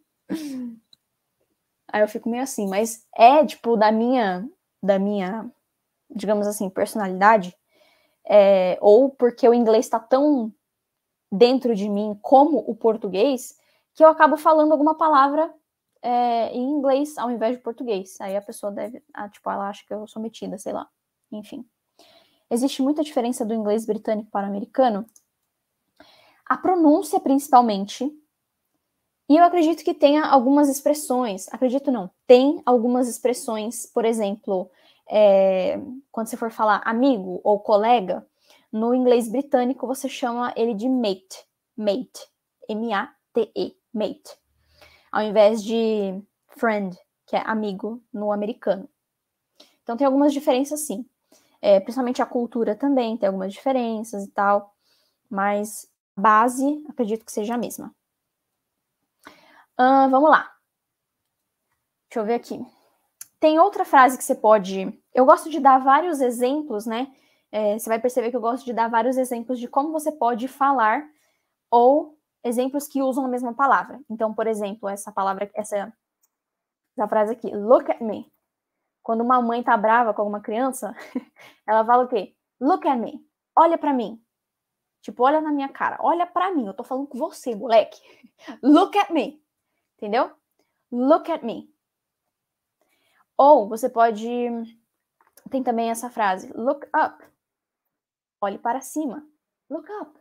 Aí eu fico meio assim, mas é tipo da minha, da minha, digamos assim, personalidade, é, ou porque o inglês está tão dentro de mim como o português, que eu acabo falando alguma palavra é, em inglês ao invés de português. Aí a pessoa deve, ah, tipo, ela acha que eu sou metida, sei lá. Enfim. Existe muita diferença do inglês britânico para o americano? a pronúncia principalmente. E eu acredito que tenha algumas expressões, acredito não, tem algumas expressões, por exemplo, é, quando você for falar amigo ou colega, no inglês britânico você chama ele de mate, mate, M-A-T-E, mate, ao invés de friend, que é amigo no americano. Então tem algumas diferenças sim, é, principalmente a cultura também tem algumas diferenças e tal, mas base, acredito que seja a mesma. Uh, vamos lá. Deixa eu ver aqui. Tem outra frase que você pode. Eu gosto de dar vários exemplos, né? É, você vai perceber que eu gosto de dar vários exemplos de como você pode falar ou exemplos que usam a mesma palavra. Então, por exemplo, essa palavra, essa, essa frase aqui, look at me. Quando uma mãe tá brava com alguma criança, ela fala o quê? Look at me. Olha para mim. Tipo, olha na minha cara, olha para mim, eu tô falando com você, moleque. Look at me. Entendeu? Look at me. Ou você pode tem também essa frase, look up. Olhe para cima. Look up.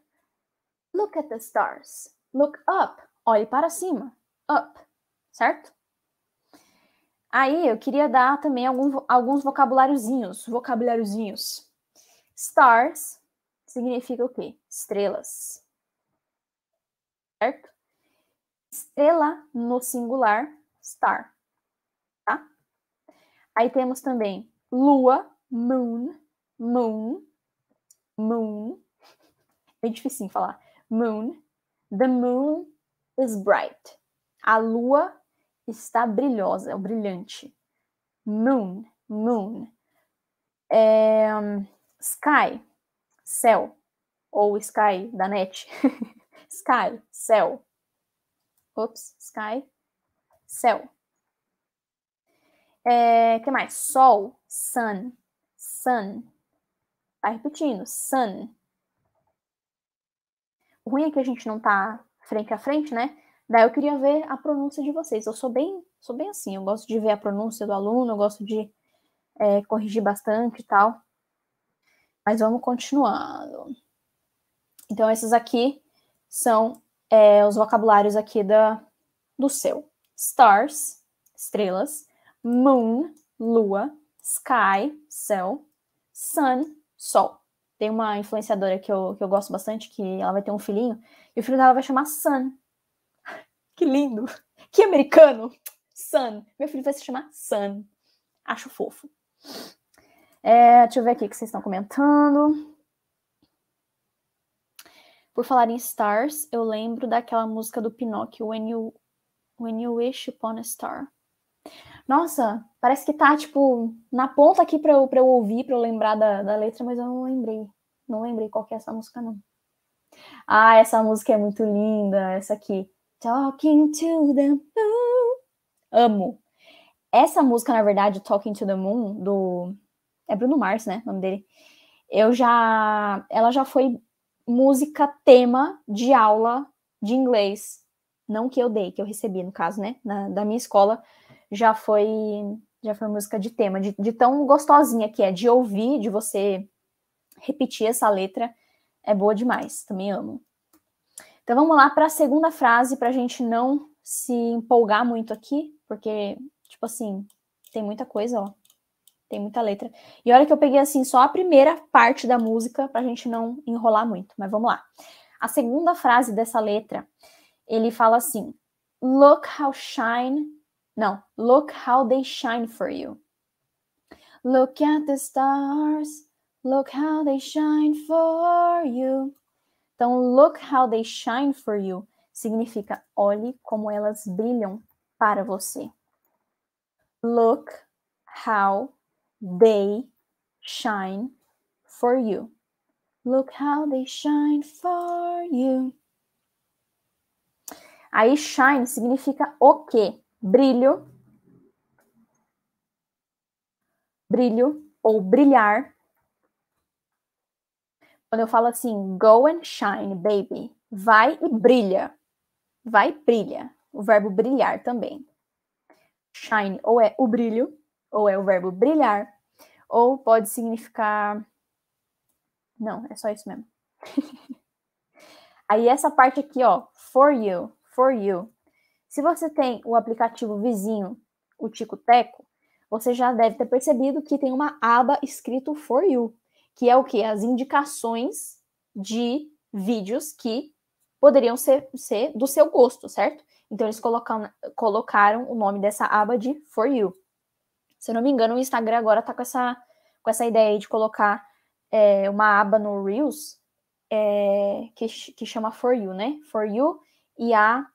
Look at the stars. Look up. Olhe para cima. Up. Certo? Aí eu queria dar também algum, alguns vocabuláriozinhos, vocabuláriozinhos. Stars, significa o quê? Estrelas. Certo? Estrela no singular, star. Tá? Aí temos também lua, moon, moon, moon. É difícil falar. Moon. The moon is bright. A lua está brilhosa, é brilhante. Moon, moon. É, hum, sky, céu ou Sky da NET. Sky, céu Ops, Sky, céu É, que mais? Sol, sun, sun. Tá repetindo, sun. O ruim é que a gente não tá frente a frente, né? Daí eu queria ver a pronúncia de vocês. Eu sou bem, sou bem assim, eu gosto de ver a pronúncia do aluno, eu gosto de é, corrigir bastante e tal. Mas vamos continuando. Então, esses aqui são é, os vocabulários aqui da, do seu. Stars, estrelas. Moon, lua. Sky, céu. Sun, sol. Tem uma influenciadora que eu, que eu gosto bastante, que ela vai ter um filhinho, e o filho dela vai chamar Sun. Que lindo! Que americano! Sun. Meu filho vai se chamar Sun. Acho fofo. É, deixa eu ver aqui o que vocês estão comentando. Por falar em stars, eu lembro daquela música do Pinóquio, When You, When you Wish Upon a Star. Nossa, parece que tá, tipo, na ponta aqui pra eu, pra eu ouvir, pra eu lembrar da, da letra, mas eu não lembrei. Não lembrei qual que é essa música, não. Ah, essa música é muito linda, essa aqui. Talking to the Moon. Amo. Essa música, na verdade, Talking to the Moon, do é Bruno Mars, né? O nome dele. Eu já. Ela já foi música tema de aula de inglês. Não que eu dei, que eu recebi, no caso, né? Na, da minha escola já foi já foi música de tema, de, de tão gostosinha que é, de ouvir, de você repetir essa letra, é boa demais, também amo. Então vamos lá para a segunda frase, para a gente não se empolgar muito aqui, porque, tipo assim, tem muita coisa, ó. Tem muita letra. E olha que eu peguei assim só a primeira parte da música para a gente não enrolar muito, mas vamos lá. A segunda frase dessa letra, ele fala assim: Look how shine. Não, look how they shine for you. Look at the stars. Look how they shine for you. Então, look how they shine for you significa olhe como elas brilham para você. Look how They shine for you. Look how they shine for you. Aí shine significa o quê? Brilho. Brilho ou brilhar. Quando eu falo assim, go and shine, baby. Vai e brilha. Vai e brilha. O verbo brilhar também. Shine ou é o brilho ou é o verbo brilhar, ou pode significar. Não, é só isso mesmo. Aí essa parte aqui, ó, for you, for you. Se você tem o aplicativo vizinho, o Tico Teco, você já deve ter percebido que tem uma aba escrito for you, que é o que? As indicações de vídeos que poderiam ser, ser do seu gosto, certo? Então eles colocam, colocaram o nome dessa aba de for you. Se eu não me engano, o Instagram agora tá com essa, com essa ideia aí de colocar é, uma aba no Reels é, que, que chama For You, né? For You e a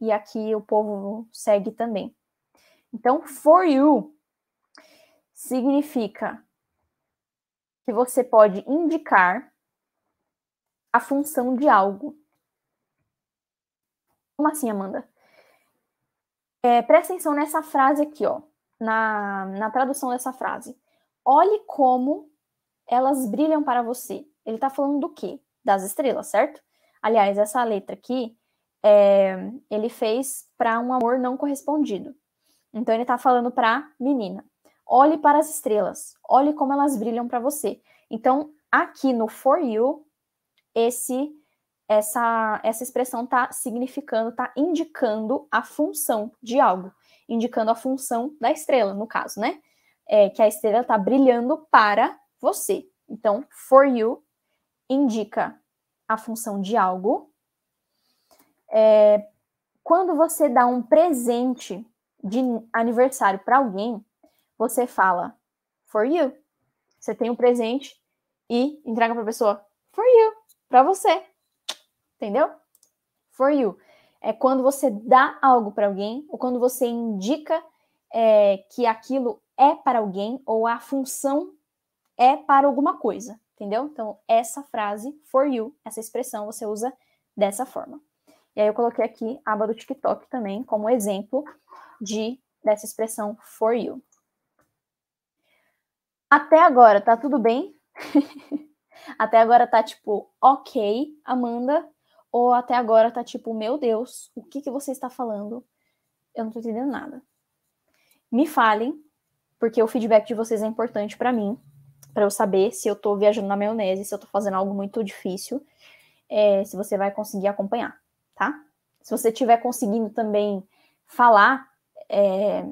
e aqui o povo segue também. Então, For You significa que você pode indicar a função de algo. Como assim, Amanda? É, presta atenção nessa frase aqui, ó na, na tradução dessa frase. Olhe como elas brilham para você. Ele está falando do quê? Das estrelas, certo? Aliás, essa letra aqui, é, ele fez para um amor não correspondido. Então, ele está falando para menina. Olhe para as estrelas. Olhe como elas brilham para você. Então, aqui no for you, esse essa essa expressão está significando, está indicando a função de algo indicando a função da estrela, no caso, né? É que a estrela está brilhando para você. Então, for you indica a função de algo. É, quando você dá um presente de aniversário para alguém, você fala for you. Você tem um presente e entrega para a pessoa for you, para você. Entendeu? For you é quando você dá algo para alguém ou quando você indica é, que aquilo é para alguém ou a função é para alguma coisa, entendeu? Então, essa frase, for you, essa expressão você usa dessa forma. E aí eu coloquei aqui a aba do TikTok também como exemplo de dessa expressão for you. Até agora, tá tudo bem? Até agora tá tipo, ok, Amanda, ou até agora tá tipo, meu Deus, o que, que você está falando? Eu não tô entendendo nada. Me falem, porque o feedback de vocês é importante para mim, para eu saber se eu tô viajando na maionese, se eu tô fazendo algo muito difícil, é, se você vai conseguir acompanhar, tá? Se você tiver conseguindo também falar, é,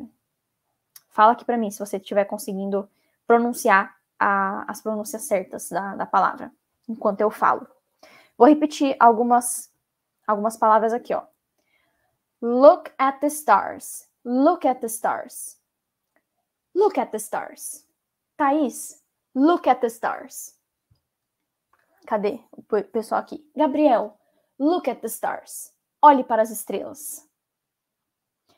fala aqui para mim, se você tiver conseguindo pronunciar a, as pronúncias certas da, da palavra, enquanto eu falo. Vou repetir algumas, algumas palavras aqui, ó. Look at the stars. Look at the stars. Look at the stars. Thaís, look at the stars. Cadê o pessoal aqui? Gabriel, look at the stars. Olhe para as estrelas.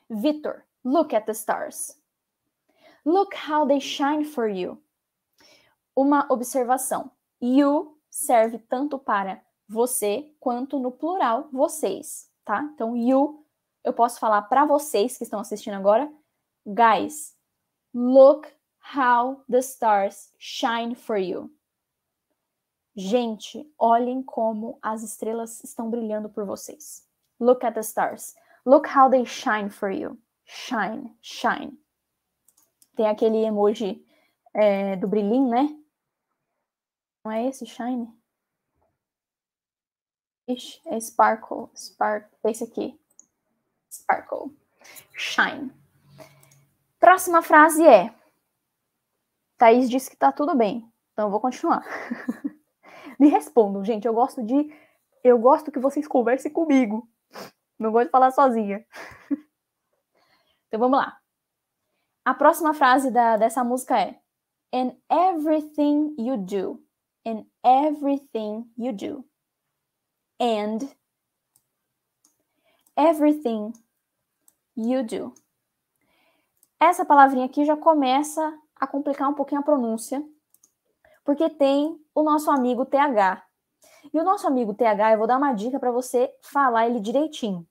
Vitor, look at the stars. Look how they shine for you. Uma observação. You serve tanto para você, quanto no plural vocês, tá? Então, you, eu posso falar para vocês que estão assistindo agora, guys, look how the stars shine for you. Gente, olhem como as estrelas estão brilhando por vocês. Look at the stars. Look how they shine for you. Shine, shine. Tem aquele emoji é, do brilhinho, né? Não é esse shine? Ixi, é Sparkle. Spark, esse aqui. Sparkle. Shine. Próxima frase é: Thaís disse que tá tudo bem. Então eu vou continuar. Me respondam, gente. Eu gosto de. Eu gosto que vocês conversem comigo. Não gosto de falar sozinha. então vamos lá. A próxima frase da, dessa música é: In everything you do. In everything you do and everything you do. Essa palavrinha aqui já começa a complicar um pouquinho a pronúncia, porque tem o nosso amigo TH. E o nosso amigo TH, eu vou dar uma dica para você falar ele direitinho,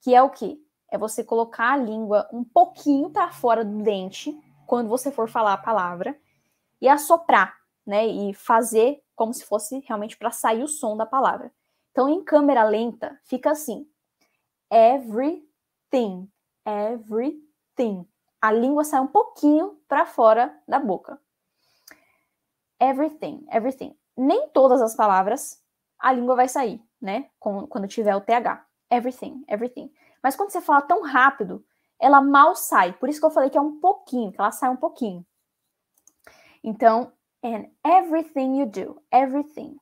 que é o quê? É você colocar a língua um pouquinho para fora do dente quando você for falar a palavra e assoprar, né? E fazer como se fosse realmente para sair o som da palavra. Então, em câmera lenta, fica assim: everything, everything. A língua sai um pouquinho para fora da boca. Everything, everything. Nem todas as palavras a língua vai sair, né? Quando tiver o TH. Everything, everything. Mas quando você fala tão rápido, ela mal sai. Por isso que eu falei que é um pouquinho, que ela sai um pouquinho. Então, and everything you do, everything.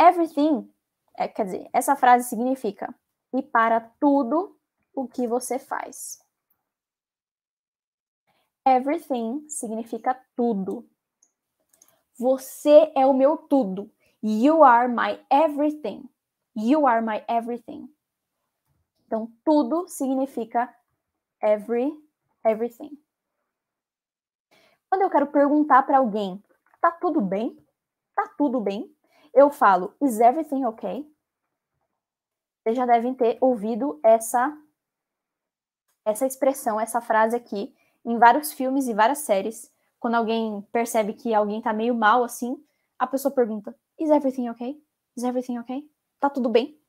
Everything é, quer dizer, essa frase significa e para tudo o que você faz. Everything significa tudo. Você é o meu tudo. You are my everything. You are my everything. Então, tudo significa every, everything. Quando eu quero perguntar para alguém, tá tudo bem? Tá tudo bem? eu falo is everything okay? Vocês já devem ter ouvido essa essa expressão, essa frase aqui em vários filmes e várias séries. Quando alguém percebe que alguém tá meio mal assim, a pessoa pergunta: "Is everything okay? Is everything okay? Tá tudo bem?"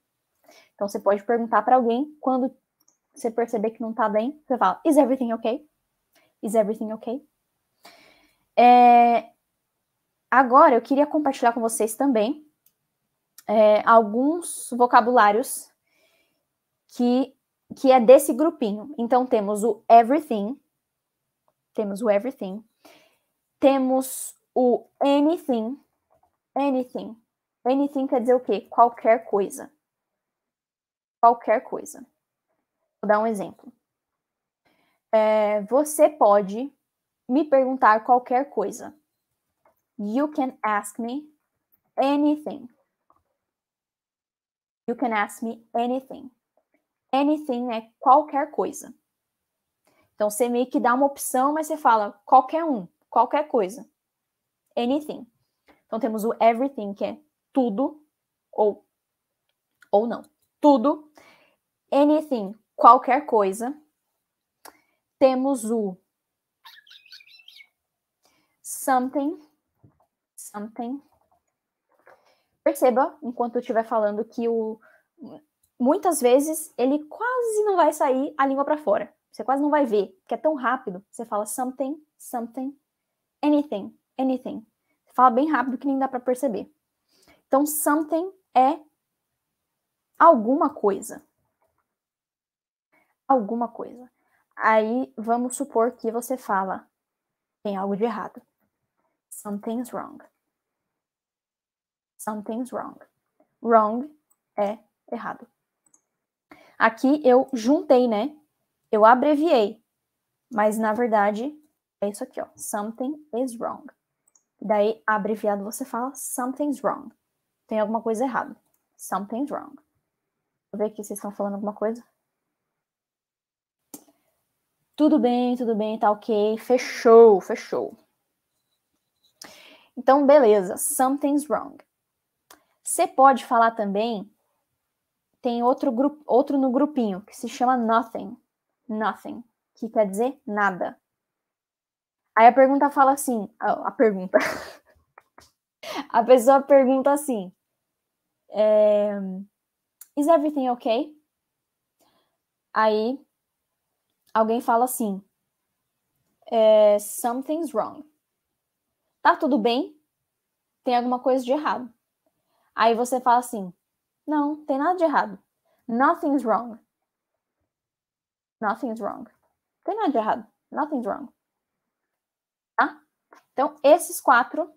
Então você pode perguntar para alguém quando você perceber que não tá bem, você fala: "Is everything okay? Is everything okay?" É, Agora eu queria compartilhar com vocês também é, alguns vocabulários que, que é desse grupinho. Então temos o everything, temos o everything, temos o anything, anything. Anything quer dizer o quê? Qualquer coisa. Qualquer coisa. Vou dar um exemplo. É, você pode me perguntar qualquer coisa. You can ask me anything. You can ask me anything. Anything é qualquer coisa. Então você meio que dá uma opção, mas você fala qualquer um, qualquer coisa. Anything. Então temos o everything, que é tudo ou ou não. Tudo. Anything, qualquer coisa. Temos o something something. Perceba, enquanto eu estiver falando, que o, muitas vezes ele quase não vai sair a língua para fora. Você quase não vai ver, porque é tão rápido. Você fala something, something, anything, anything. Você fala bem rápido que nem dá para perceber. Então, something é alguma coisa. Alguma coisa. Aí, vamos supor que você fala tem algo de errado. Something's wrong. Something's wrong. Wrong é errado. Aqui eu juntei, né? Eu abreviei. Mas na verdade é isso aqui, ó. Something is wrong. Daí, abreviado, você fala something's wrong. Tem alguma coisa errada. Something's wrong. Vou ver aqui se vocês estão falando alguma coisa. Tudo bem, tudo bem, tá ok. Fechou, fechou. Então, beleza. Something's wrong. Você pode falar também, tem outro, grupo, outro no grupinho que se chama nothing. Nothing, que quer dizer nada. Aí a pergunta fala assim, a, a pergunta. a pessoa pergunta assim, é, is everything okay? Aí alguém fala assim, é, something's wrong. Tá tudo bem? Tem alguma coisa de errado. Aí você fala assim: não, tem nada de errado. Nothing's wrong. Nothing's wrong. Tem nada de errado. Nothing's wrong. Tá? Então, esses quatro.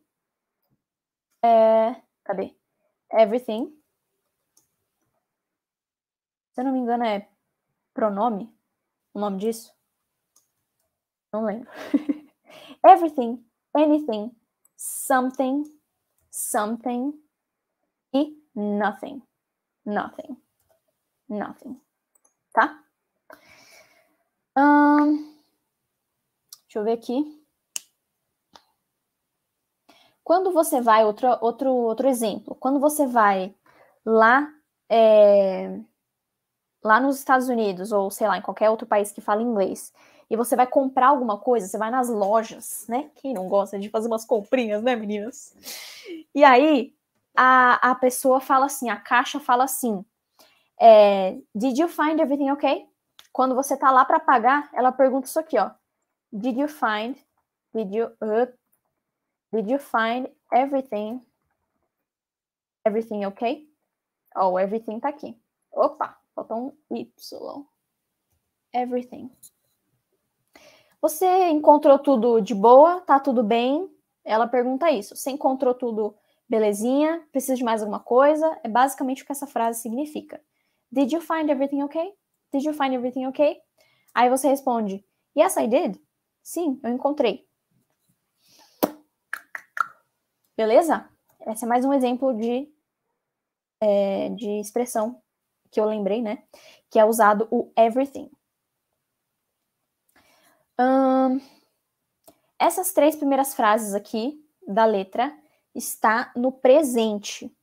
É, cadê? Everything. Se eu não me engano, é pronome o nome disso? Não lembro. Everything, anything, something, something, e nothing, nothing, nothing, tá? Um, deixa eu ver aqui. Quando você vai, outro, outro, outro exemplo, quando você vai lá, é, lá nos Estados Unidos, ou sei lá, em qualquer outro país que fala inglês, e você vai comprar alguma coisa, você vai nas lojas, né? Quem não gosta de fazer umas comprinhas, né, meninas? E aí, a, a pessoa fala assim, a caixa fala assim, é, did you find everything okay? Quando você tá lá para pagar, ela pergunta isso aqui, ó. Did you find, did you, uh, did you find everything, everything okay? Ó, oh, everything tá aqui. Opa, faltou um Y. Everything. Você encontrou tudo de boa? Tá tudo bem? Ela pergunta isso. Você encontrou tudo Belezinha? Precisa de mais alguma coisa? É basicamente o que essa frase significa. Did you find everything okay? Did you find everything okay? Aí você responde: Yes, I did. Sim, eu encontrei. Beleza? Esse é mais um exemplo de, é, de expressão que eu lembrei, né? Que é usado o everything. Um, essas três primeiras frases aqui da letra está no presente,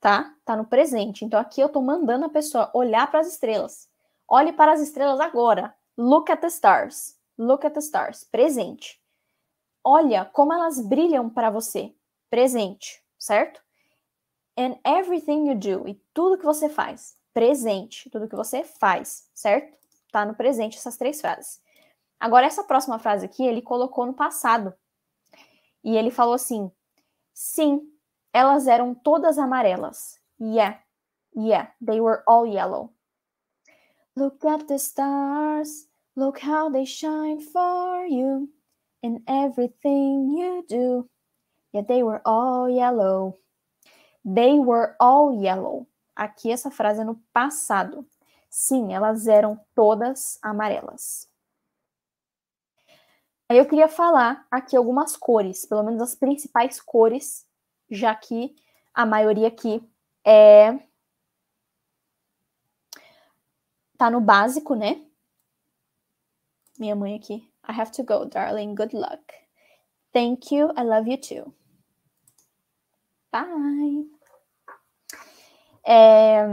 tá? Tá no presente. Então aqui eu estou mandando a pessoa olhar para as estrelas. Olhe para as estrelas agora. Look at the stars. Look at the stars. Presente. Olha como elas brilham para você. Presente, certo? And everything you do. E tudo que você faz. Presente. Tudo que você faz, certo? Tá no presente essas três frases. Agora, essa próxima frase aqui, ele colocou no passado. E ele falou assim: Sim, elas eram todas amarelas. Yeah, yeah, they were all yellow. Look at the stars, look how they shine for you in everything you do. Yeah, they were all yellow. They were all yellow. Aqui essa frase é no passado. Sim, elas eram todas amarelas. Aí eu queria falar aqui algumas cores, pelo menos as principais cores, já que a maioria aqui é tá no básico, né? Minha mãe aqui. I have to go, darling. Good luck. Thank you. I love you too. Bye. É,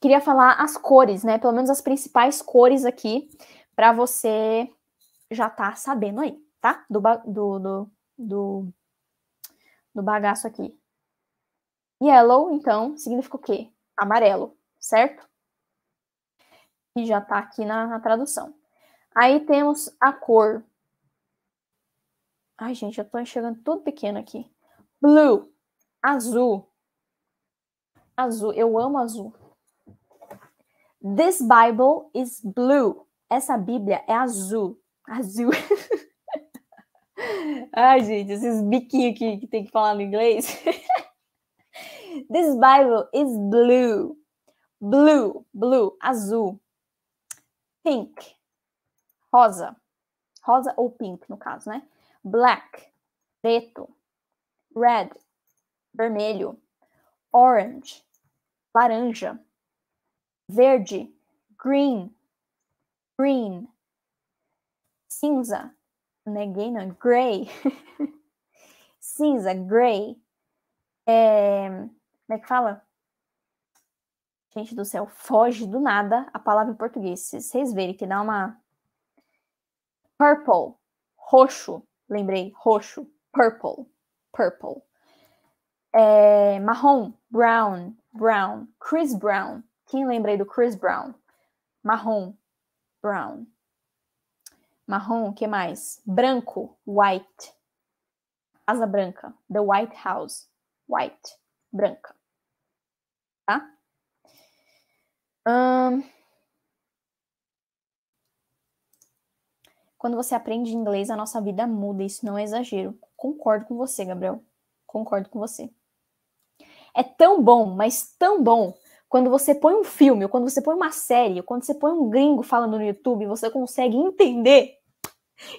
queria falar as cores, né? Pelo menos as principais cores aqui para você já tá sabendo aí, tá? Do, do, do, do, do bagaço aqui. Yellow, então, significa o quê? Amarelo, certo? E já tá aqui na, na tradução. Aí temos a cor. Ai, gente, eu tô enxergando tudo pequeno aqui. Blue, azul. Azul, eu amo azul. This Bible is blue. Essa Bíblia é azul. Azul. Ai, gente, esses biquinhos que, que tem que falar no inglês. This Bible is blue. Blue, blue, azul. Pink, rosa. Rosa ou pink, no caso, né? Black, preto. Red, vermelho. Orange, laranja. Verde, green. Green, cinza, né? Gay não, cinza, gray. É, como é que fala? Gente do céu, foge do nada a palavra em português. Se vocês verem que dá uma. Purple, roxo, lembrei, roxo, purple, purple. É, marrom, brown, brown. Chris Brown, quem lembrei do Chris Brown? Marrom, brown marrom, que mais? Branco, white. Casa branca, the White House, white, branca. Tá? Um... Quando você aprende inglês, a nossa vida muda, isso não é exagero. Concordo com você, Gabriel. Concordo com você. É tão bom, mas tão bom quando você põe um filme, ou quando você põe uma série, ou quando você põe um gringo falando no YouTube, você consegue entender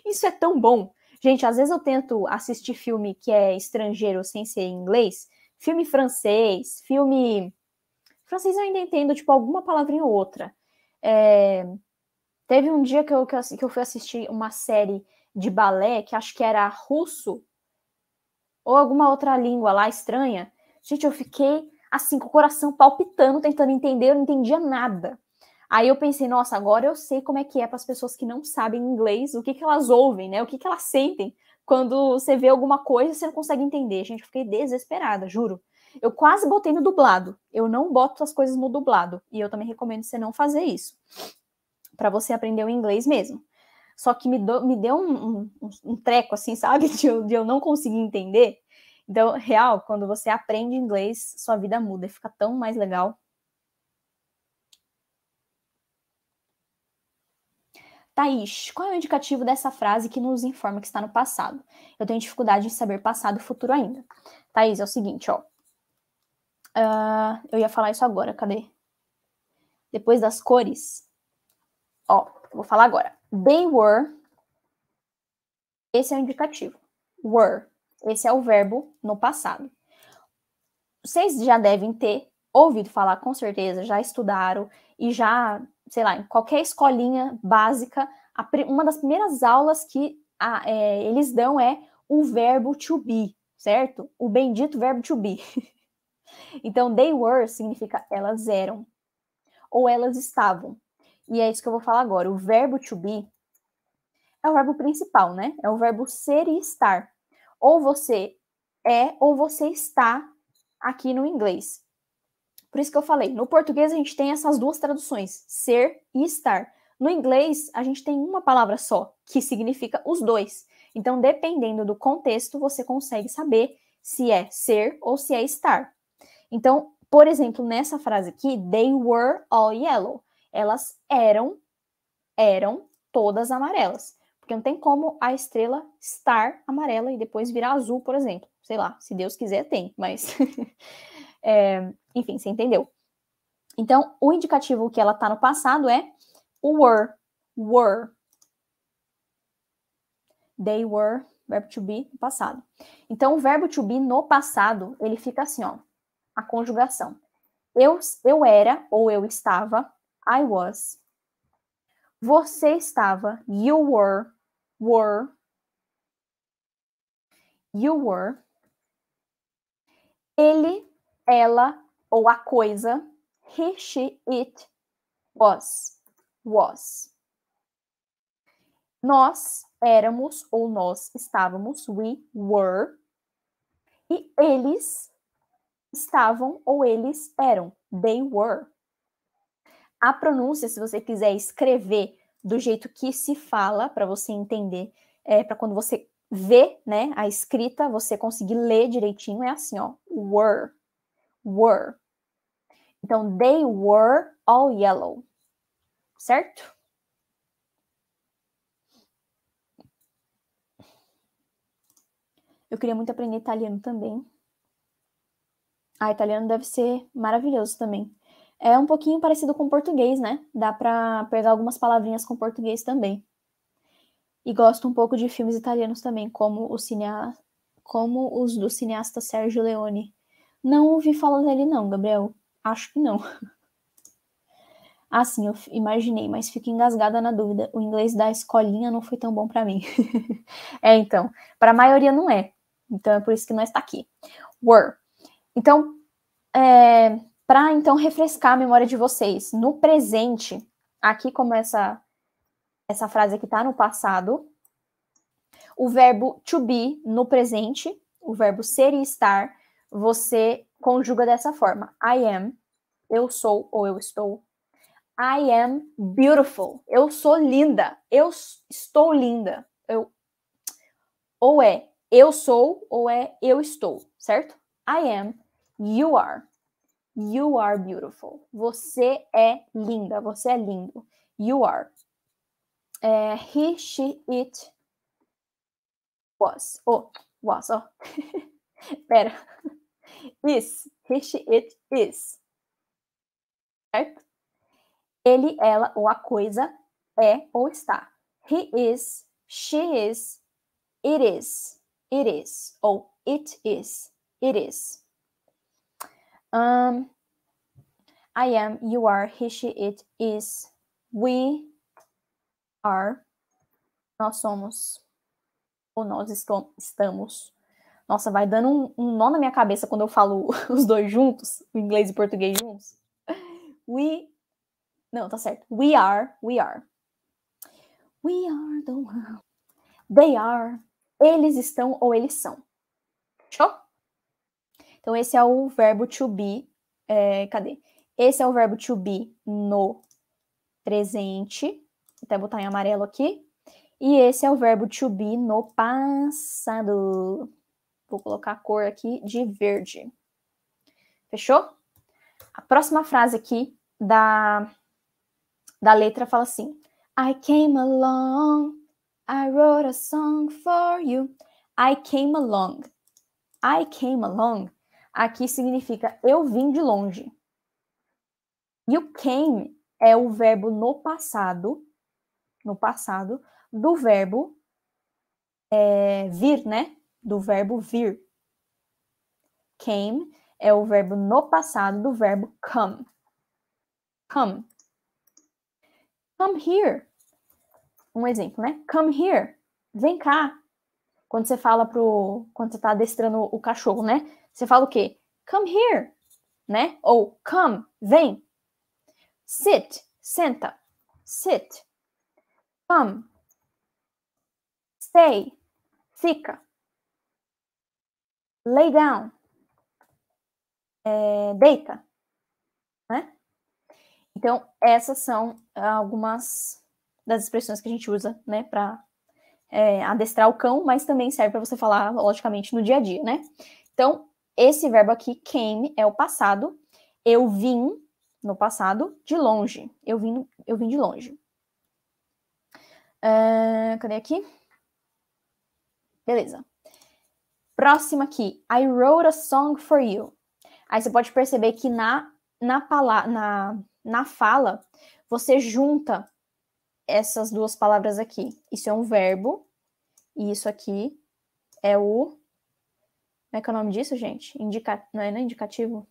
isso é tão bom. Gente, às vezes eu tento assistir filme que é estrangeiro sem ser inglês, filme francês, filme. Francês eu ainda entendo, tipo, alguma palavrinha ou outra. É... Teve um dia que, eu, que eu fui assistir uma série de balé, que acho que era russo, ou alguma outra língua lá estranha. Gente, eu fiquei assim, com o coração palpitando, tentando entender, eu não entendia nada. Aí eu pensei, nossa, agora eu sei como é que é para as pessoas que não sabem inglês, o que, que elas ouvem, né? O que, que elas sentem quando você vê alguma coisa e você não consegue entender. Gente, eu fiquei desesperada, juro. Eu quase botei no dublado. Eu não boto as coisas no dublado. E eu também recomendo você não fazer isso. para você aprender o inglês mesmo. Só que me, do, me deu um, um, um, treco, assim, sabe? De eu, de eu não conseguir entender. Então, real, quando você aprende inglês, sua vida muda e fica tão mais legal. Thaís, qual é o indicativo dessa frase que nos informa que está no passado? Eu tenho dificuldade em saber passado e futuro ainda. Thaís, é o seguinte, ó. Uh, eu ia falar isso agora, cadê? Depois das cores. Ó, vou falar agora. They were. Esse é o indicativo. Were. Esse é o verbo no passado. Vocês já devem ter ouvido falar, com certeza, já estudaram e já sei lá, em qualquer escolinha básica, uma das primeiras aulas que a, é, eles dão é o verbo to be, certo? O bendito verbo to be. então, they were significa elas eram ou elas estavam. E é isso que eu vou falar agora. O verbo to be é o verbo principal, né? É o verbo ser e estar. Ou você é ou você está aqui no inglês. Por isso que eu falei, no português a gente tem essas duas traduções, ser e estar. No inglês, a gente tem uma palavra só, que significa os dois. Então, dependendo do contexto, você consegue saber se é ser ou se é estar. Então, por exemplo, nessa frase aqui, they were all yellow. Elas eram, eram todas amarelas. Porque não tem como a estrela estar amarela e depois virar azul, por exemplo. Sei lá, se Deus quiser, tem, mas. é, enfim, você entendeu. Então, o indicativo que ela está no passado é o were. Were. They were, verbo to be, no passado. Então, o verbo to be no passado, ele fica assim, ó. A conjugação. Eu, eu era ou eu estava. I was. Você estava. You were. Were. You were. Ele, ela ou a coisa he, she, it was. Was. Nós éramos ou nós estávamos, we were. E eles estavam ou eles eram, they were. A pronúncia, se você quiser escrever do jeito que se fala, para você entender, é, para quando você vê né, a escrita, você conseguir ler direitinho, é assim, ó, were, were. Então, they were all yellow, certo? Eu queria muito aprender italiano também. Ah, italiano deve ser maravilhoso também. É um pouquinho parecido com português, né? Dá para pegar algumas palavrinhas com português também. E gosto um pouco de filmes italianos também, como, cinea... como os do cineasta Sergio Leone. Não ouvi falar dele não, Gabriel. Acho que não. Assim, eu imaginei, mas fico engasgada na dúvida. O inglês da escolinha não foi tão bom para mim. é, então, para a maioria não é. Então é por isso que nós está aqui. Were. Então, é, para então refrescar a memória de vocês, no presente, aqui como essa essa frase aqui está no passado, o verbo to be no presente, o verbo ser e estar, você conjuga dessa forma: I am, eu sou ou eu estou. I am beautiful. Eu sou linda. Eu estou linda. Eu ou é eu sou ou é eu estou, certo? I am, you are. You are beautiful. Você é linda, você é lindo. You are. É, he, she, it was. Oh, was, ó. Oh. Pera. Is. he she it, is. Certo? Ele, ela ou a coisa é ou está. He is, she is, it is, it is, ou it is, it is. Um, I am, you are, he, she, it is, we are, nós somos, ou nós estamos nossa, vai dando um, um nó na minha cabeça quando eu falo os dois juntos, o inglês e o português juntos. We. Não, tá certo. We are, we are. We are the world. They are. Eles estão ou eles são. Show? Então, esse é o verbo to be. É, cadê? Esse é o verbo to be no presente. Vou até botar em amarelo aqui. E esse é o verbo to be no passado. Vou colocar a cor aqui de verde. Fechou? A próxima frase aqui da, da letra fala assim: I came along, I wrote a song for you. I came along. I came along aqui significa eu vim de longe. E o came é o verbo no passado, no passado, do verbo é, vir, né? do verbo vir. Came é o verbo no passado do verbo come. Come. Come here. Um exemplo, né? Come here. Vem cá. Quando você fala pro. Quando você tá adestrando o cachorro, né? Você fala o quê? Come here. Né? Ou come, vem. Sit, senta. Sit. Come. Stay, fica lay down, é, deita, né? Então, essas são algumas das expressões que a gente usa, né, para é, adestrar o cão, mas também serve para você falar, logicamente, no dia a dia, né? Então, esse verbo aqui, came, é o passado. Eu vim no passado de longe. Eu vim, eu vim de longe. Uh, cadê aqui? Beleza. Próximo aqui, I wrote a song for you. Aí você pode perceber que na, na, na, na fala, você junta essas duas palavras aqui. Isso é um verbo, e isso aqui é o. Como é que é o nome disso, gente? Indica... Não é não é indicativo?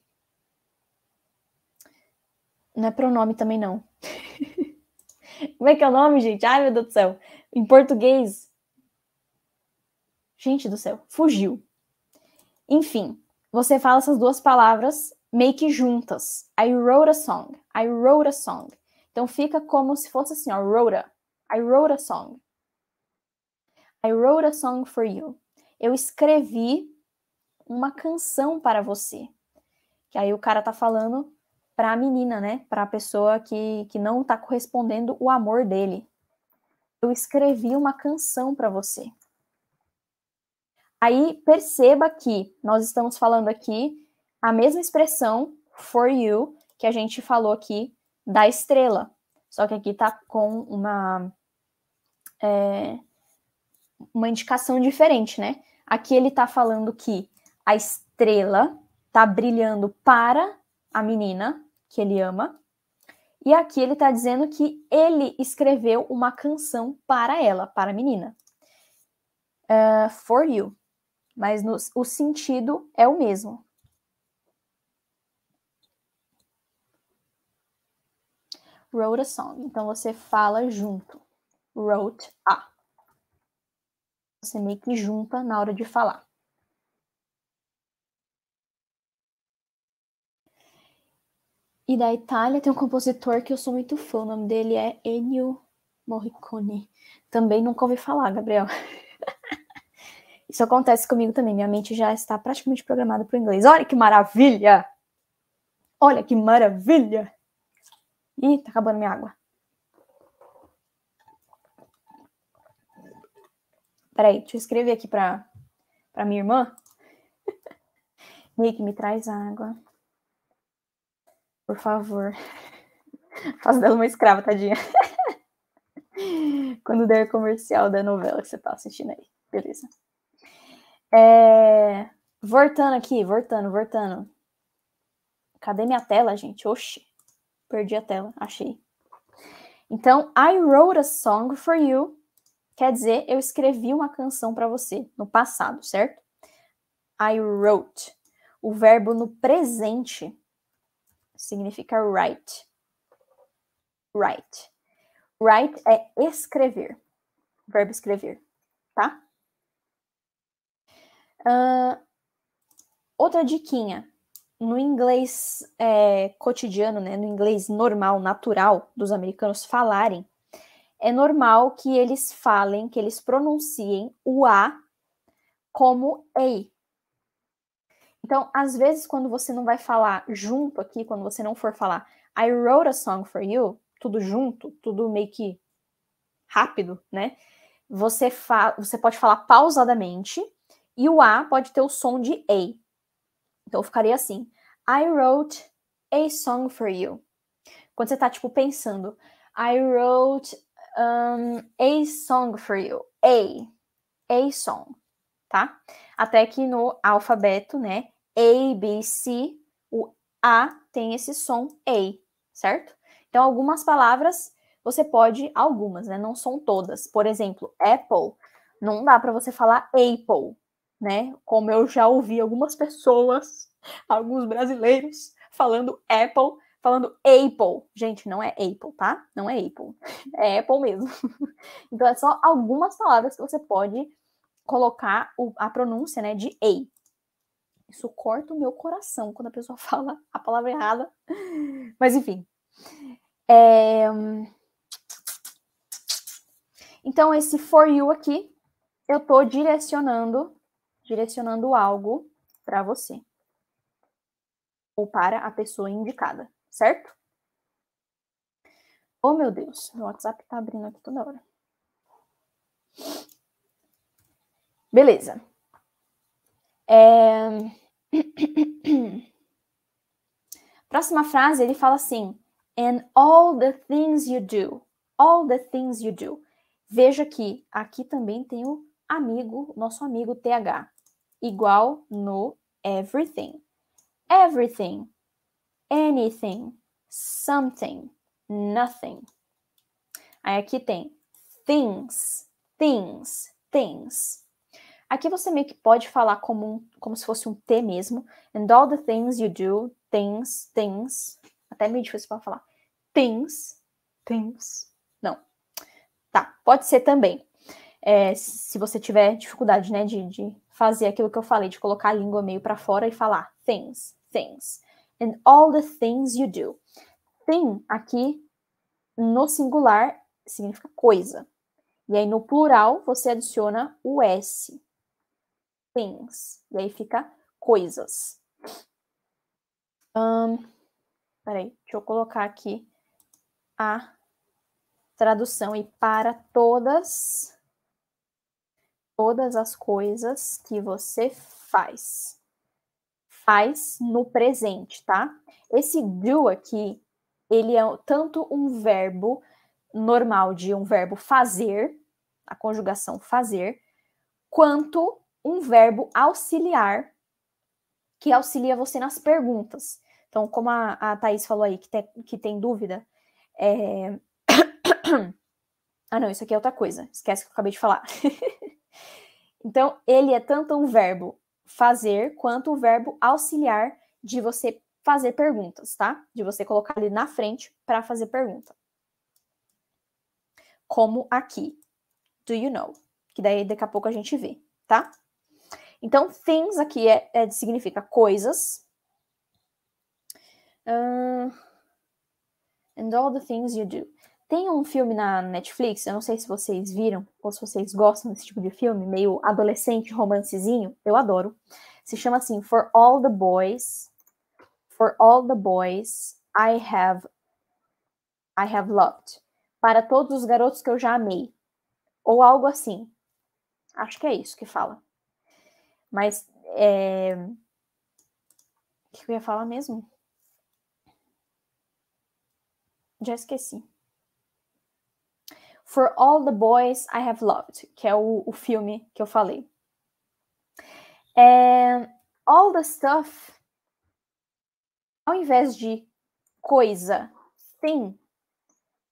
Não é pronome também, não. Como é que é o nome, gente? Ai, meu Deus do céu. Em português, Gente do céu, fugiu. Enfim, você fala essas duas palavras meio que juntas. I wrote a song. I wrote a song. Então fica como se fosse assim, ó, wrote a. I wrote a song. I wrote a song for you. Eu escrevi uma canção para você. Que aí o cara tá falando para a menina, né? Para a pessoa que, que não tá correspondendo o amor dele. Eu escrevi uma canção para você. Aí perceba que nós estamos falando aqui a mesma expressão for you que a gente falou aqui da estrela. Só que aqui tá com uma é, uma indicação diferente, né? Aqui ele tá falando que a estrela tá brilhando para a menina que ele ama. E aqui ele tá dizendo que ele escreveu uma canção para ela, para a menina. Uh, for you mas no, o sentido é o mesmo. Wrote a song. Então você fala junto. Wrote a. Você meio que junta na hora de falar. E da Itália tem um compositor que eu sou muito fã, o nome dele é Ennio Morricone. Também nunca ouvi falar, Gabriel. Isso acontece comigo também. Minha mente já está praticamente programada para o inglês. Olha que maravilha! Olha que maravilha! Ih, tá acabando minha água. Peraí, deixa eu escrever aqui para para minha irmã. Nick, me traz água. Por favor. Faço dela uma escrava, tadinha. Quando der comercial da novela que você tá assistindo aí. Beleza. É... Voltando aqui, voltando, voltando. Cadê minha tela, gente? Oxi, perdi a tela, achei. Então, I wrote a song for you quer dizer eu escrevi uma canção para você no passado, certo? I wrote. O verbo no presente significa write. Write. Write é escrever. O verbo escrever, tá? Uh, outra diquinha. No inglês é, cotidiano, né, no inglês normal, natural dos americanos falarem, é normal que eles falem, que eles pronunciem o A como EI. Então, às vezes, quando você não vai falar junto aqui, quando você não for falar I wrote a song for you, tudo junto, tudo meio que rápido, né? Você, fa você pode falar pausadamente e o A pode ter o som de A. Então ficaria assim: I wrote a song for you. Quando você tá, tipo, pensando, I wrote um, a song for you. A. A song. Tá? Até que no alfabeto, né? A, B, C, o A tem esse som A, certo? Então, algumas palavras você pode, algumas, né? Não são todas. Por exemplo, apple, não dá para você falar apple, né? Como eu já ouvi algumas pessoas, alguns brasileiros, falando Apple, falando Apple. Gente, não é Apple, tá? Não é Apple. É Apple mesmo. Então é só algumas palavras que você pode colocar a pronúncia, né, de A. Isso corta o meu coração quando a pessoa fala a palavra errada. Mas enfim. É... Então, esse for you aqui, eu tô direcionando direcionando algo para você ou para a pessoa indicada, certo? Oh, meu Deus, meu WhatsApp tá abrindo aqui toda hora. Beleza. É... Próxima frase, ele fala assim: And all the things you do. All the things you do. Veja que aqui também tem o amigo, nosso amigo TH igual no everything. Everything, anything, something, nothing. Aí aqui tem things, things, things. Aqui você meio que pode falar como, um, como se fosse um T mesmo. And all the things you do, things, things. Até meio difícil para falar. Things, things. Não. Tá, pode ser também. É, se você tiver dificuldade, né, de, de fazer aquilo que eu falei, de colocar a língua meio para fora e falar things, things, and all the things you do. Thing aqui no singular significa coisa. E aí no plural você adiciona o S. Things. E aí fica coisas. Um, peraí, deixa eu colocar aqui a tradução e para todas todas as coisas que você faz. Faz no presente, tá? Esse do aqui, ele é tanto um verbo normal de um verbo fazer, a conjugação fazer, quanto um verbo auxiliar que auxilia você nas perguntas. Então, como a, a Thaís falou aí, que, te, que tem dúvida, é... ah, não, isso aqui é outra coisa. Esquece que eu acabei de falar. Então, ele é tanto um verbo fazer quanto um verbo auxiliar de você fazer perguntas, tá? De você colocar ele na frente para fazer pergunta. Como aqui. Do you know? Que daí daqui a pouco a gente vê, tá? Então, things aqui é, é significa coisas. Uh, and all the things you do. Tem um filme na Netflix, eu não sei se vocês viram ou se vocês gostam desse tipo de filme, meio adolescente, romancezinho, eu adoro. Se chama assim For All the Boys, For All the Boys I Have I Have Loved. Para todos os garotos que eu já amei. Ou algo assim. Acho que é isso que fala. Mas é... o que eu ia falar mesmo? Já esqueci. For All the Boys I Have Loved, que é o, o filme que eu falei. É, all the stuff, ao invés de coisa, thing,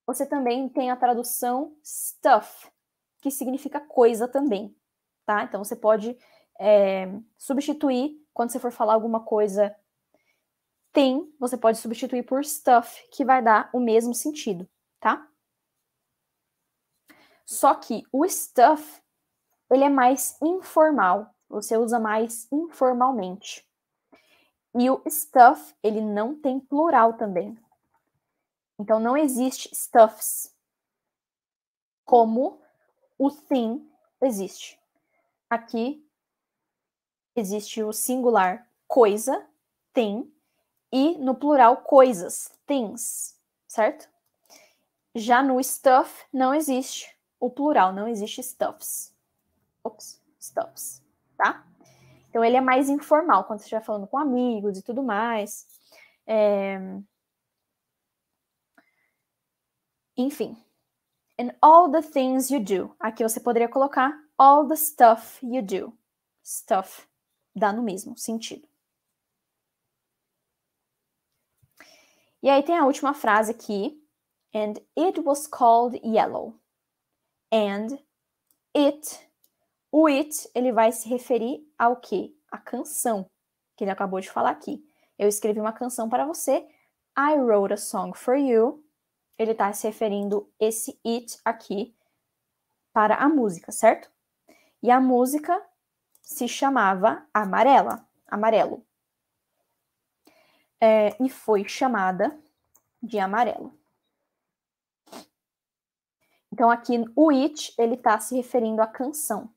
você também tem a tradução stuff, que significa coisa também, tá? Então você pode é, substituir, quando você for falar alguma coisa tem, você pode substituir por stuff, que vai dar o mesmo sentido, tá? Só que o stuff, ele é mais informal, você usa mais informalmente. E o stuff, ele não tem plural também. Então não existe stuffs. Como o thing existe. Aqui existe o singular coisa, thing, e no plural coisas, things, certo? Já no stuff não existe o plural, não existe stuffs. Ops, stuffs, tá? Então ele é mais informal, quando você estiver falando com amigos e tudo mais. É... Enfim. And all the things you do. Aqui você poderia colocar all the stuff you do. Stuff dá no mesmo sentido. E aí tem a última frase aqui. And it was called yellow and, it. O it, ele vai se referir ao quê? A canção, que ele acabou de falar aqui. Eu escrevi uma canção para você. I wrote a song for you. Ele está se referindo esse it aqui para a música, certo? E a música se chamava Amarela, Amarelo. É, e foi chamada de Amarelo. Então aqui o it ele está se referindo à canção.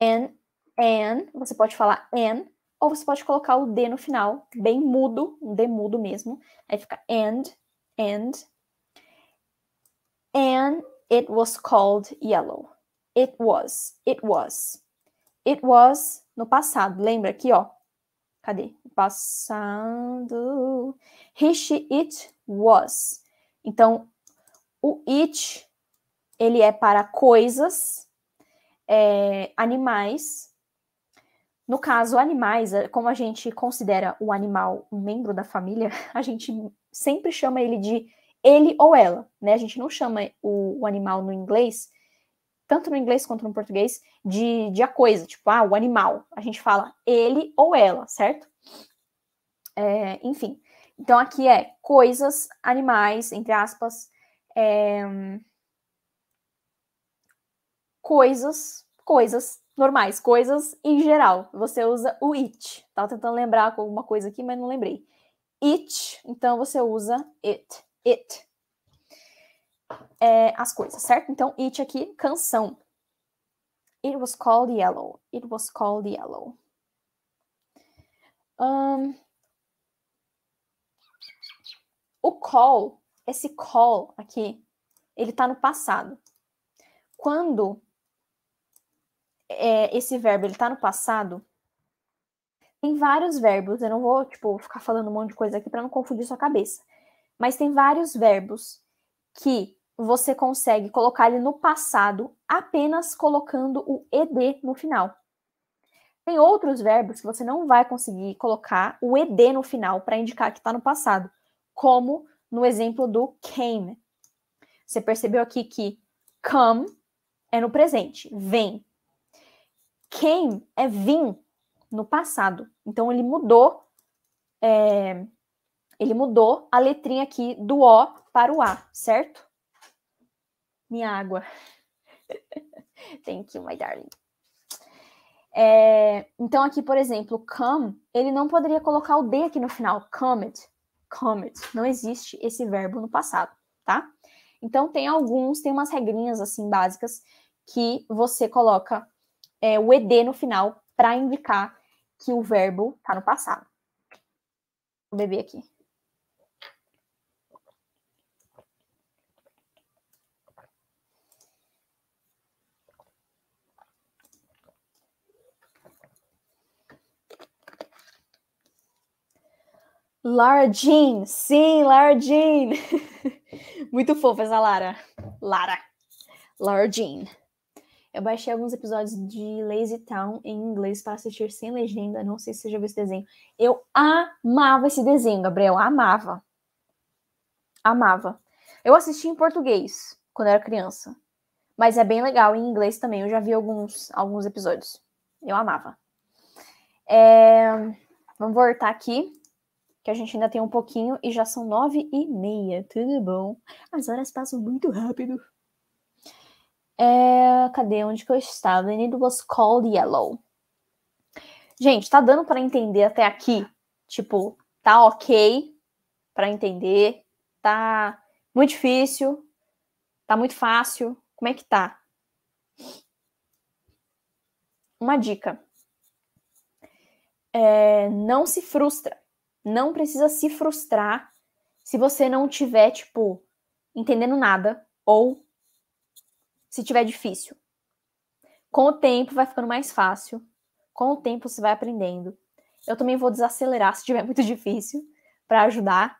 And, and, você pode falar and, ou você pode colocar o D no final, bem mudo, um D mudo mesmo. Aí fica and, and. And it was called yellow. It was, it was. It was no passado, lembra aqui, ó. Cadê? Passado. He, she, it was. Então, o it, ele é para coisas, é, animais. No caso, animais, é, como a gente considera o animal um membro da família, a gente sempre chama ele de ele ou ela, né? A gente não chama o, o animal no inglês, tanto no inglês quanto no português, de, de a coisa, tipo, ah, o animal. A gente fala ele ou ela, certo? É, enfim. Então aqui é coisas, animais, entre aspas, é, coisas, coisas normais, coisas em geral. Você usa o it. Tava tentando lembrar com alguma coisa aqui, mas não lembrei. It, então você usa it, it. É, as coisas, certo? Então, it aqui, canção. It was called yellow. It was called yellow. Um, o call esse call aqui, ele está no passado. Quando é, esse verbo está no passado, tem vários verbos. Eu não vou tipo, ficar falando um monte de coisa aqui para não confundir sua cabeça. Mas tem vários verbos que você consegue colocar ele no passado apenas colocando o ed no final. Tem outros verbos que você não vai conseguir colocar o ed no final para indicar que está no passado, como no exemplo do came. Você percebeu aqui que come é no presente, vem. Came é vim no passado. Então ele mudou, é, ele mudou a letrinha aqui do O para o A, certo? Minha água. Thank you, my darling. É, então aqui, por exemplo, come, ele não poderia colocar o D aqui no final, comet, comet. Não existe esse verbo no passado, tá? Então, tem alguns, tem umas regrinhas, assim, básicas, que você coloca é, o ed no final para indicar que o verbo está no passado. Vou beber aqui. Lara Jean, sim, Lara Jean. Muito fofa essa Lara. Lara. Lara Jean. Eu baixei alguns episódios de Lazy Town em inglês para assistir sem legenda. Não sei se você já viu esse desenho. Eu amava esse desenho, Gabriel. Amava. Amava. Eu assisti em português quando era criança. Mas é bem legal em inglês também. Eu já vi alguns, alguns episódios. Eu amava. É... Vamos voltar aqui que a gente ainda tem um pouquinho e já são nove e meia. Tudo bom? As horas passam muito rápido. É, cadê onde que eu estava? And it was called yellow. Gente, tá dando para entender até aqui? Tipo, tá ok para entender? Tá muito difícil? Tá muito fácil? Como é que tá? Uma dica. É, não se frustra não precisa se frustrar se você não tiver, tipo, entendendo nada ou se tiver difícil. Com o tempo vai ficando mais fácil, com o tempo você vai aprendendo. Eu também vou desacelerar se tiver muito difícil para ajudar,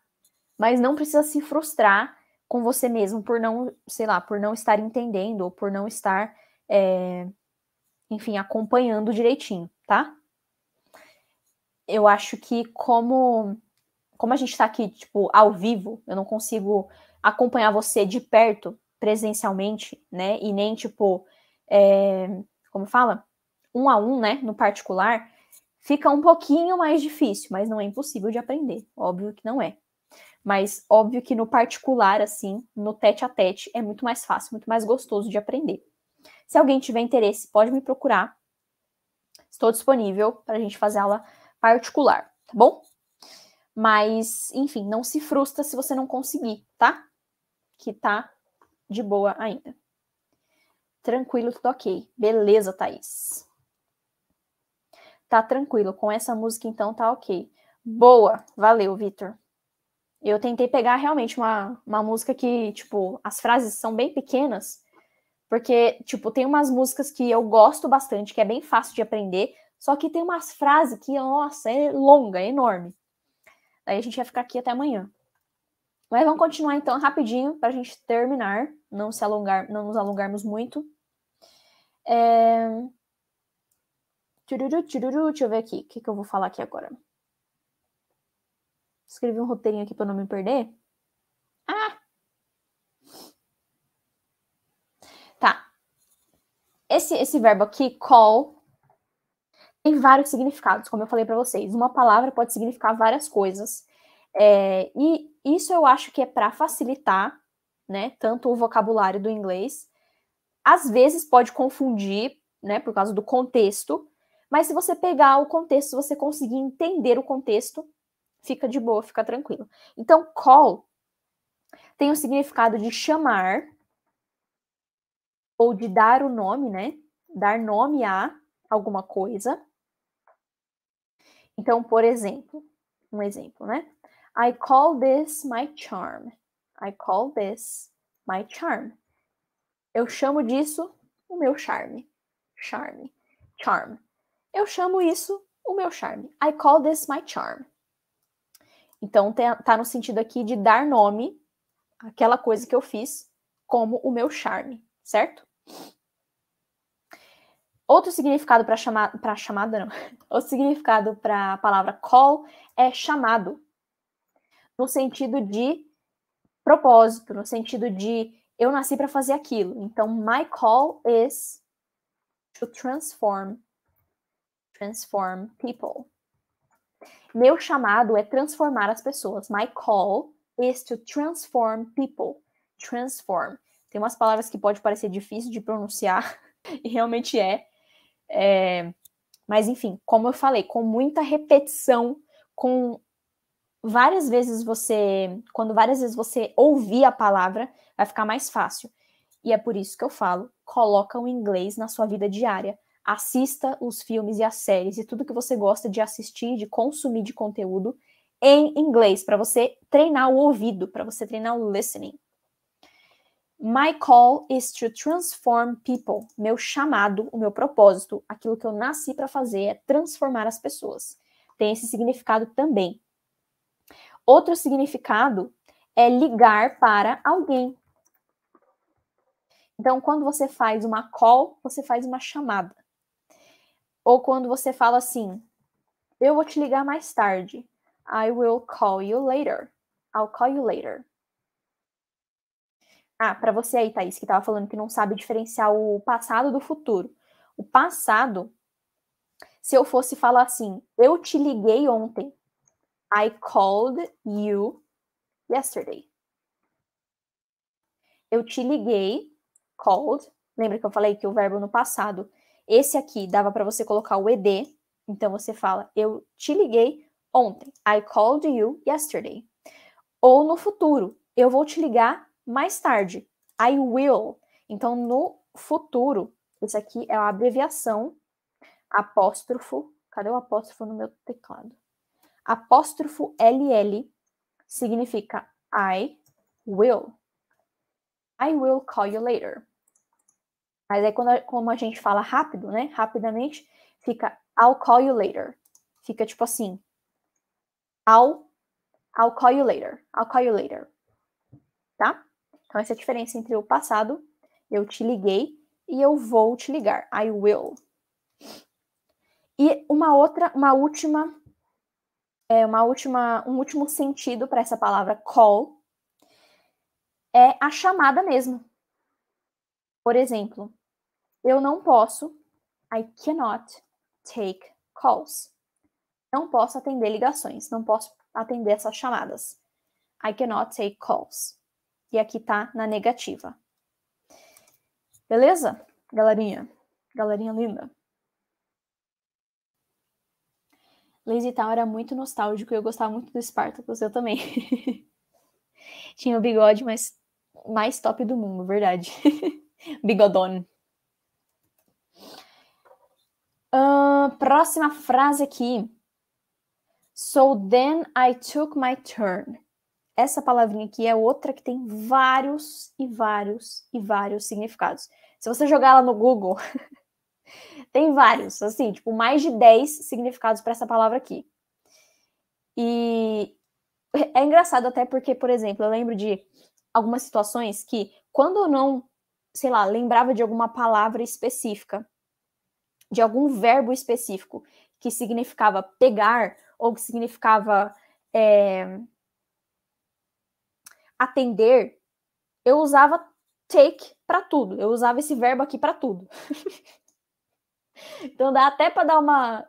mas não precisa se frustrar com você mesmo por não, sei lá, por não estar entendendo ou por não estar, é, enfim, acompanhando direitinho, tá? eu acho que como como a gente está aqui tipo ao vivo, eu não consigo acompanhar você de perto presencialmente, né? E nem tipo é, como fala um a um, né? No particular fica um pouquinho mais difícil, mas não é impossível de aprender, óbvio que não é. Mas óbvio que no particular, assim, no tete a tete, é muito mais fácil, muito mais gostoso de aprender. Se alguém tiver interesse, pode me procurar. Estou disponível para a gente fazer aula particular, tá bom? Mas, enfim, não se frustra se você não conseguir, tá? Que tá de boa ainda. Tranquilo, tudo ok. Beleza, Thaís. Tá tranquilo. Com essa música, então, tá ok. Boa. Valeu, Vitor. Eu tentei pegar realmente uma, uma música que, tipo, as frases são bem pequenas, porque, tipo, tem umas músicas que eu gosto bastante, que é bem fácil de aprender, só que tem umas frases que, nossa, é longa, é enorme. Daí a gente vai ficar aqui até amanhã. Mas vamos continuar então rapidinho para a gente terminar, não se alongar, não nos alongarmos muito. É... Tchururu, tchururu, deixa eu ver aqui, o que, que eu vou falar aqui agora? Escrevi um roteirinho aqui para não me perder. Ah! Tá. Esse, esse verbo aqui, call, tem vários significados, como eu falei para vocês. Uma palavra pode significar várias coisas. É, e isso eu acho que é para facilitar, né, tanto o vocabulário do inglês. Às vezes pode confundir, né, por causa do contexto, mas se você pegar o contexto, se você conseguir entender o contexto, fica de boa, fica tranquilo. Então, call tem o significado de chamar ou de dar o nome, né? Dar nome a alguma coisa. Então, por exemplo, um exemplo, né? I call this my charm. I call this my charm. Eu chamo disso o meu charme. Charme. Charm. Eu chamo isso o meu charme. I call this my charm. Então tá no sentido aqui de dar nome àquela coisa que eu fiz como o meu charme, certo? Outro significado para chama, chamada, não. Outro significado para a palavra call é chamado, no sentido de propósito, no sentido de eu nasci para fazer aquilo. Então, my call is to transform, transform people. Meu chamado é transformar as pessoas. My call is to transform people. Transform. Tem umas palavras que pode parecer difícil de pronunciar e realmente é, é, mas, enfim, como eu falei, com muita repetição, com várias vezes você, quando várias vezes você ouvir a palavra, vai ficar mais fácil. E é por isso que eu falo, coloca o inglês na sua vida diária. Assista os filmes e as séries e tudo que você gosta de assistir, de consumir de conteúdo em inglês, para você treinar o ouvido, para você treinar o listening. My call is to transform people. Meu chamado, o meu propósito, aquilo que eu nasci para fazer é transformar as pessoas. Tem esse significado também. Outro significado é ligar para alguém. Então, quando você faz uma call, você faz uma chamada. Ou quando você fala assim, eu vou te ligar mais tarde. I will call you later. I'll call you later. Ah, para você aí, Thaís, que estava falando que não sabe diferenciar o passado do futuro. O passado, se eu fosse falar assim, eu te liguei ontem. I called you yesterday. Eu te liguei, called. Lembra que eu falei que o verbo no passado, esse aqui dava para você colocar o ed, então você fala eu te liguei ontem. I called you yesterday. Ou no futuro, eu vou te ligar mais tarde. I will. Então, no futuro, isso aqui é a abreviação, apóstrofo. Cadê o apóstrofo no meu teclado? Apóstrofo LL significa I will. I will call you later. Mas aí, quando, como a gente fala rápido, né? Rapidamente, fica I'll call you later. Fica tipo assim. I'll, I'll call you later. I'll call you later. Tá? Então, essa é a diferença entre o passado, eu te liguei, e eu vou te ligar, I will. E uma outra, uma última, é, uma última, um último sentido para essa palavra call é a chamada mesmo. Por exemplo, eu não posso, I cannot take calls. Não posso atender ligações, não posso atender essas chamadas. I cannot take calls. E aqui tá na negativa. Beleza, galerinha? Galerinha linda. Lazy Town era muito nostálgico e eu gostava muito do Spartacus, eu também. Tinha o bigode mais, mais top do mundo, verdade. Bigodone. Uh, próxima frase aqui. So then I took my turn. Essa palavrinha aqui é outra que tem vários e vários e vários significados. Se você jogar ela no Google, tem vários, assim, tipo, mais de 10 significados para essa palavra aqui. E é engraçado até porque, por exemplo, eu lembro de algumas situações que quando eu não, sei lá, lembrava de alguma palavra específica, de algum verbo específico que significava pegar ou que significava é, atender, eu usava take para tudo. Eu usava esse verbo aqui para tudo. então dá até para dar uma,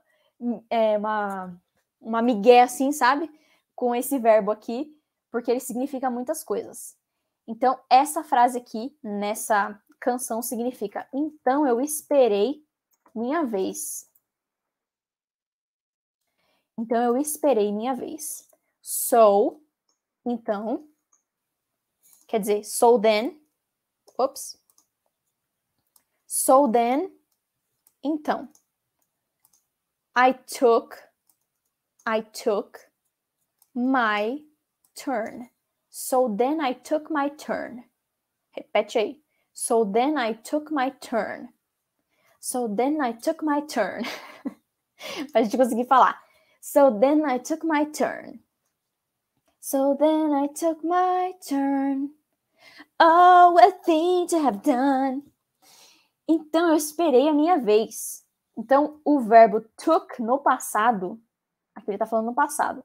é, uma uma migué assim, sabe? Com esse verbo aqui, porque ele significa muitas coisas. Então essa frase aqui nessa canção significa: então eu esperei minha vez. Então eu esperei minha vez. So, então quer dizer, so then, ops, so then, então, I took, I took my turn. So then I took my turn. Repete aí. So then I took my turn. So then I took my turn. Pra gente conseguir falar. So then I took my turn. So then I took my turn. Oh, a thing to have done. Então eu esperei a minha vez. Então o verbo took no passado, aqui ele está falando no passado.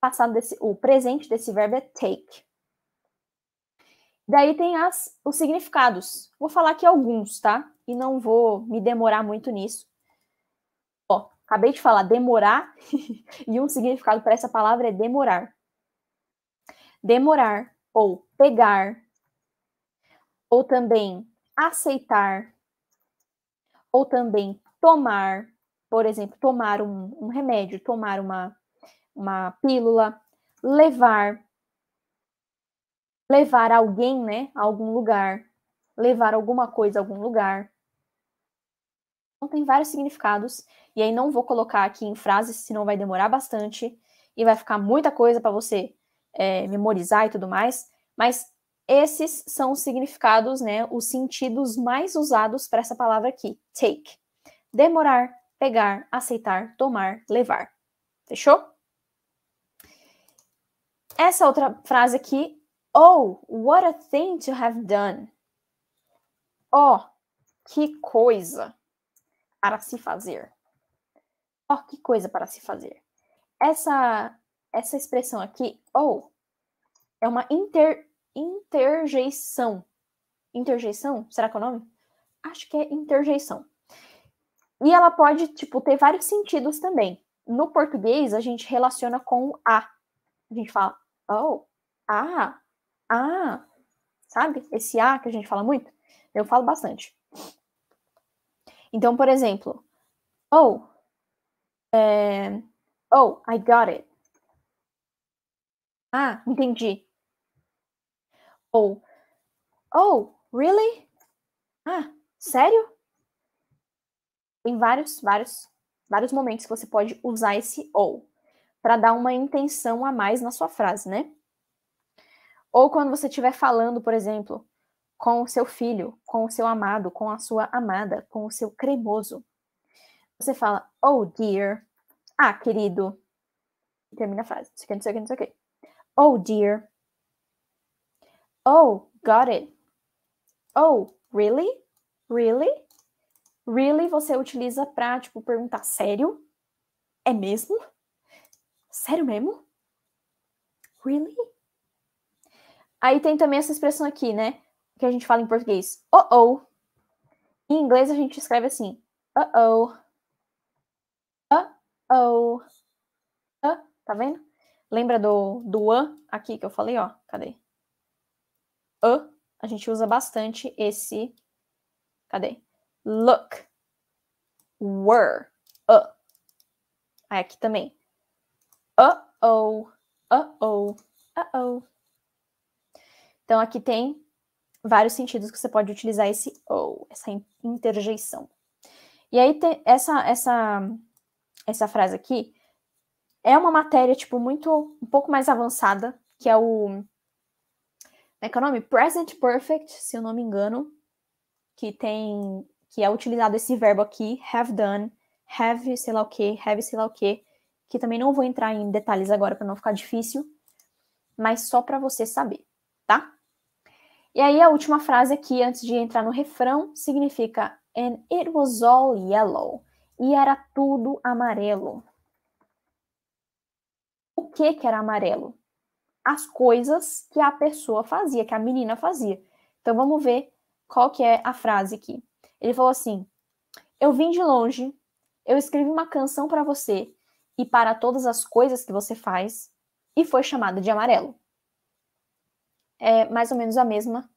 Passado desse, o presente desse verbo é take. Daí tem as, os significados. Vou falar aqui alguns, tá? E não vou me demorar muito nisso. Ó, acabei de falar demorar, e um significado para essa palavra é demorar. Demorar ou pegar, ou também aceitar, ou também tomar, por exemplo, tomar um, um remédio, tomar uma, uma pílula, levar, levar alguém, né, a algum lugar, levar alguma coisa a algum lugar. Então tem vários significados e aí não vou colocar aqui em frases, senão vai demorar bastante e vai ficar muita coisa para você é, memorizar e tudo mais, mas esses são os significados, né, os sentidos mais usados para essa palavra aqui, take. Demorar, pegar, aceitar, tomar, levar. Fechou? Essa outra frase aqui, oh, what a thing to have done. Oh, que coisa para se fazer. Oh, que coisa para se fazer. Essa essa expressão aqui, ou, é uma inter, interjeição. Interjeição? Será que é o nome? Acho que é interjeição. E ela pode, tipo, ter vários sentidos também. No português, a gente relaciona com a. A gente fala, oh, ah, ah. Sabe? Esse a que a gente fala muito. Eu falo bastante. Então, por exemplo, oh, é, oh, I got it. Ah, entendi. Ou, oh, really? Ah, sério? Tem vários, vários, vários momentos que você pode usar esse ou para dar uma intenção a mais na sua frase, né? Ou quando você estiver falando, por exemplo, com o seu filho, com o seu amado, com a sua amada, com o seu cremoso. Você fala, oh dear, ah, querido. E termina a frase. Isso aqui, não sei o que, não sei o que. Oh dear. Oh, got it. Oh, really? Really? Really você utiliza pra, tipo, perguntar sério? É mesmo? Sério mesmo? Really? Aí tem também essa expressão aqui, né? Que a gente fala em português. Oh, oh. Em inglês a gente escreve assim. Uh-oh. Uh-oh. Uh, tá vendo? Lembra do, do an aqui que eu falei, ó? Cadê? A, a gente usa bastante esse. Cadê? Look. Were. A. Aí aqui também. Uh-oh. Uh-oh. Uh-oh. Então aqui tem vários sentidos que você pode utilizar esse ou, oh, essa interjeição. E aí essa, essa, essa frase aqui, é uma matéria, tipo, muito, um pouco mais avançada, que é o, é que é o nome? Present Perfect, se eu não me engano, que tem, que é utilizado esse verbo aqui, have done, have sei lá o que, have sei lá o que, que também não vou entrar em detalhes agora para não ficar difícil, mas só para você saber, tá? E aí a última frase aqui, antes de entrar no refrão, significa And it was all yellow. E era tudo amarelo que, que era amarelo? As coisas que a pessoa fazia, que a menina fazia. Então vamos ver qual que é a frase aqui. Ele falou assim: Eu vim de longe, eu escrevi uma canção para você e para todas as coisas que você faz e foi chamada de amarelo. É mais ou menos a mesma,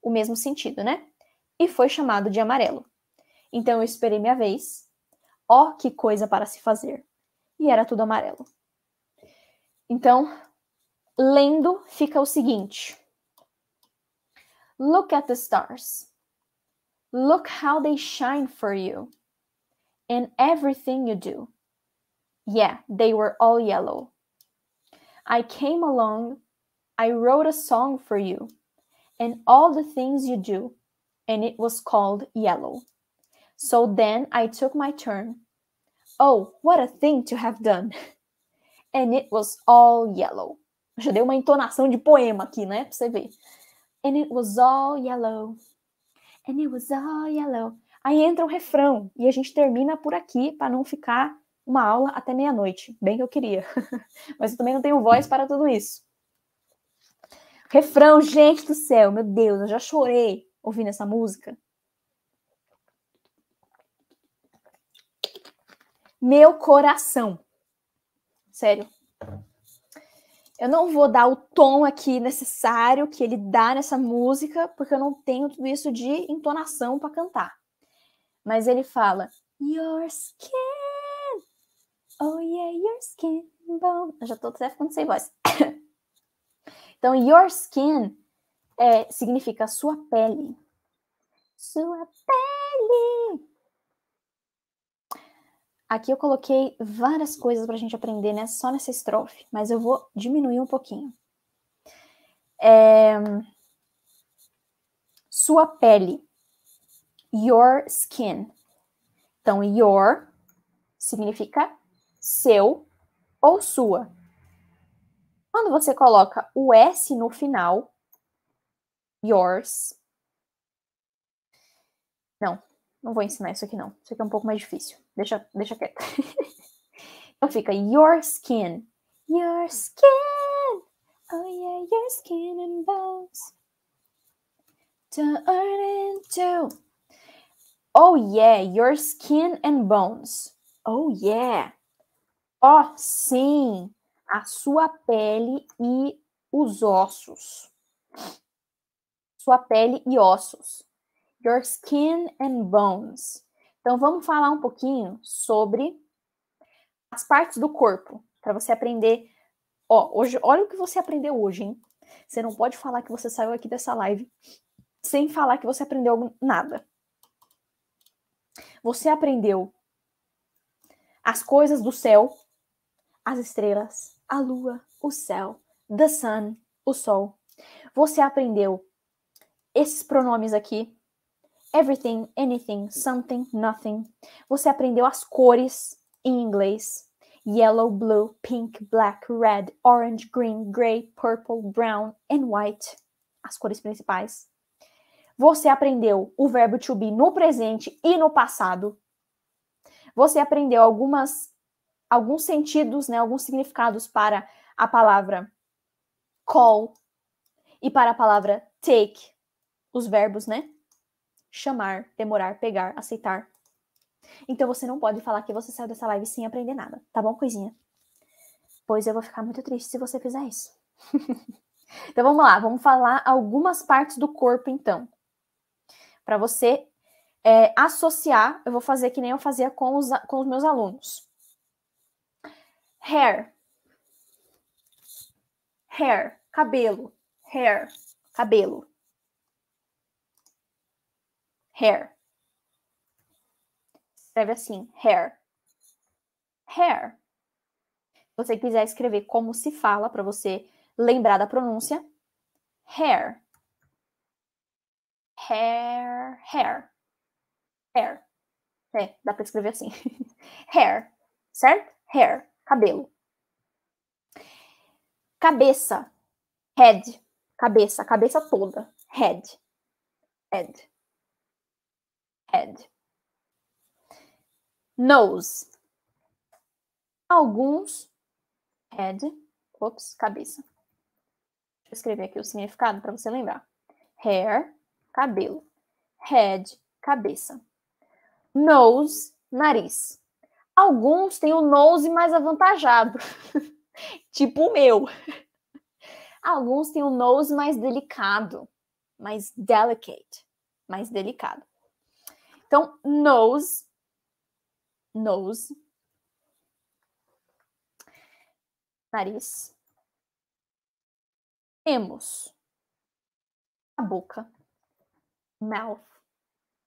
o mesmo sentido, né? E foi chamado de amarelo. Então eu esperei minha vez. Ó, oh, que coisa para se fazer. E era tudo amarelo. Então, lendo fica o seguinte: Look at the stars. Look how they shine for you. In everything you do. Yeah, they were all yellow. I came along, I wrote a song for you, and all the things you do, and it was called Yellow. So then I took my turn. Oh, what a thing to have done! And it was all yellow. Já dei uma entonação de poema aqui, né? Pra você ver. And it was all yellow. And it was all yellow. Aí entra o refrão e a gente termina por aqui para não ficar uma aula até meia-noite. Bem que eu queria. Mas eu também não tenho voz para tudo isso. Refrão, gente do céu, meu Deus, eu já chorei ouvindo essa música. Meu coração sério. Eu não vou dar o tom aqui necessário que ele dá nessa música, porque eu não tenho tudo isso de entonação para cantar. Mas ele fala: Your skin, oh yeah, your skin bone. Eu já tô até ficando sem voz. então, your skin é, significa sua pele. Sua pele. Aqui eu coloquei várias coisas para a gente aprender né, só nessa estrofe, mas eu vou diminuir um pouquinho. É... Sua pele. Your skin. Então, your significa seu ou sua. Quando você coloca o S no final, yours. Não, não vou ensinar isso aqui não. Isso aqui é um pouco mais difícil. Deixa, deixa quieto. então fica your skin. Your skin. Oh yeah, your skin and bones. Turn into. Oh yeah, your skin and bones. Oh yeah. Oh sim, a sua pele e os ossos. Sua pele e ossos. Your skin and bones. Então, vamos falar um pouquinho sobre as partes do corpo, para você aprender. Ó, hoje, olha o que você aprendeu hoje, hein? Você não pode falar que você saiu aqui dessa live sem falar que você aprendeu nada. Você aprendeu as coisas do céu, as estrelas, a lua, o céu, the sun, o sol. Você aprendeu esses pronomes aqui, everything, anything, something, nothing. Você aprendeu as cores em inglês. Yellow, blue, pink, black, red, orange, green, gray, purple, brown and white. As cores principais. Você aprendeu o verbo to be no presente e no passado. Você aprendeu algumas alguns sentidos, né, alguns significados para a palavra call e para a palavra take, os verbos, né? chamar, demorar, pegar, aceitar. Então você não pode falar que você saiu dessa live sem aprender nada, tá bom, coisinha? Pois eu vou ficar muito triste se você fizer isso. então vamos lá, vamos falar algumas partes do corpo então. Para você é, associar, eu vou fazer que nem eu fazia com os, com os meus alunos. Hair. Hair, cabelo. Hair, cabelo hair. Escreve assim, hair. Hair. Se você quiser escrever como se fala para você lembrar da pronúncia, hair. Hair, hair. Hair. É, dá para escrever assim. hair, certo? Hair, cabelo. Cabeça, head, cabeça, cabeça toda, head, head head. Nose. Alguns head, ops, cabeça. Deixa eu escrever aqui o significado para você lembrar. Hair, cabelo. Head, cabeça. Nose, nariz. Alguns têm o nose mais avantajado, tipo o meu. Alguns têm o nose mais delicado, mais delicate, mais delicado. Então, knows, knows, nariz, temos a boca, mouth,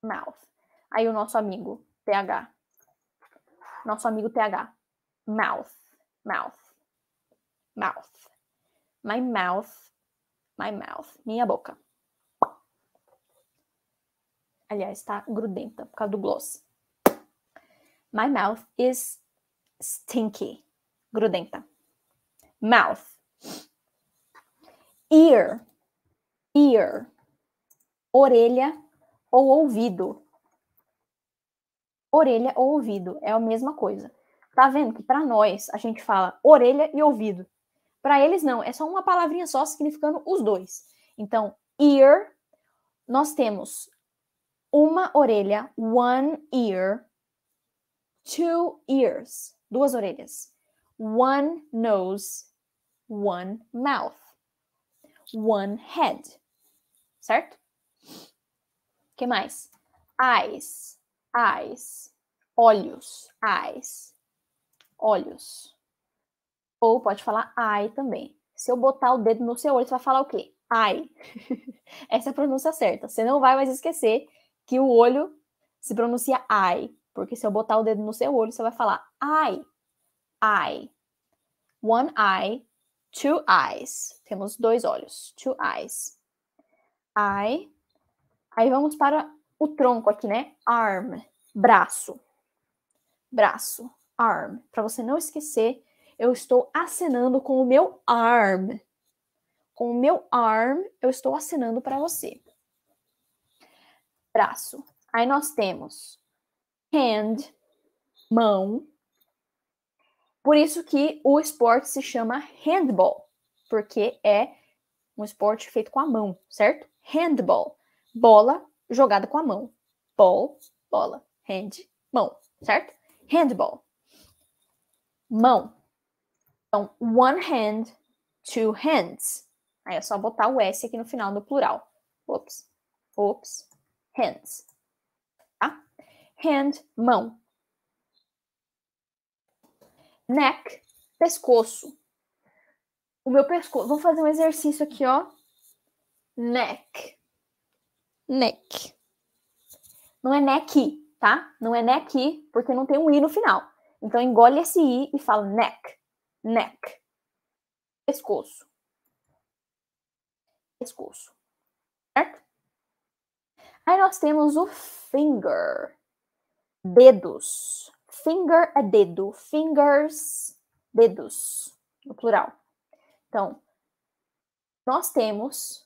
mouth. Aí o nosso amigo TH, nosso amigo TH, mouth, mouth, mouth. My mouth, my mouth, minha boca. Aliás, tá grudenta por causa do gloss. My mouth is stinky. Grudenta. Mouth. Ear. Ear. Orelha ou ouvido. Orelha ou ouvido é a mesma coisa. Tá vendo que para nós a gente fala orelha e ouvido. Para eles não, é só uma palavrinha só significando os dois. Então, ear, nós temos uma orelha, one ear, two ears, duas orelhas, one nose, one mouth, one head, certo? que mais? Eyes, eyes, olhos, eyes, olhos. Ou pode falar eye também. Se eu botar o dedo no seu olho, você vai falar o quê? Eye. Essa é a pronúncia certa. Você não vai mais esquecer que o olho se pronuncia ai, porque se eu botar o dedo no seu olho, você vai falar ai, ai. One eye, two eyes. Temos dois olhos, two eyes. i, Aí vamos para o tronco aqui, né? Arm, braço. Braço, arm. Para você não esquecer, eu estou assinando com o meu arm. Com o meu arm, eu estou assinando para você braço. Aí nós temos hand, mão. Por isso que o esporte se chama handball, porque é um esporte feito com a mão, certo? Handball, bola jogada com a mão. Ball, bola. Hand, mão, certo? Handball, mão. Então, one hand, two hands. Aí é só botar o S aqui no final do plural. Ops, ops, hands. Tá? Hand, mão. Neck, pescoço. O meu pescoço. Vamos fazer um exercício aqui, ó. Neck. Neck. Não é neck, tá? Não é neck, porque não tem um i no final. Então engole esse i e fala neck. Neck. Pescoço. Pescoço. Certo? Aí nós temos o finger, dedos. Finger é dedo, fingers, dedos, no plural. Então, nós temos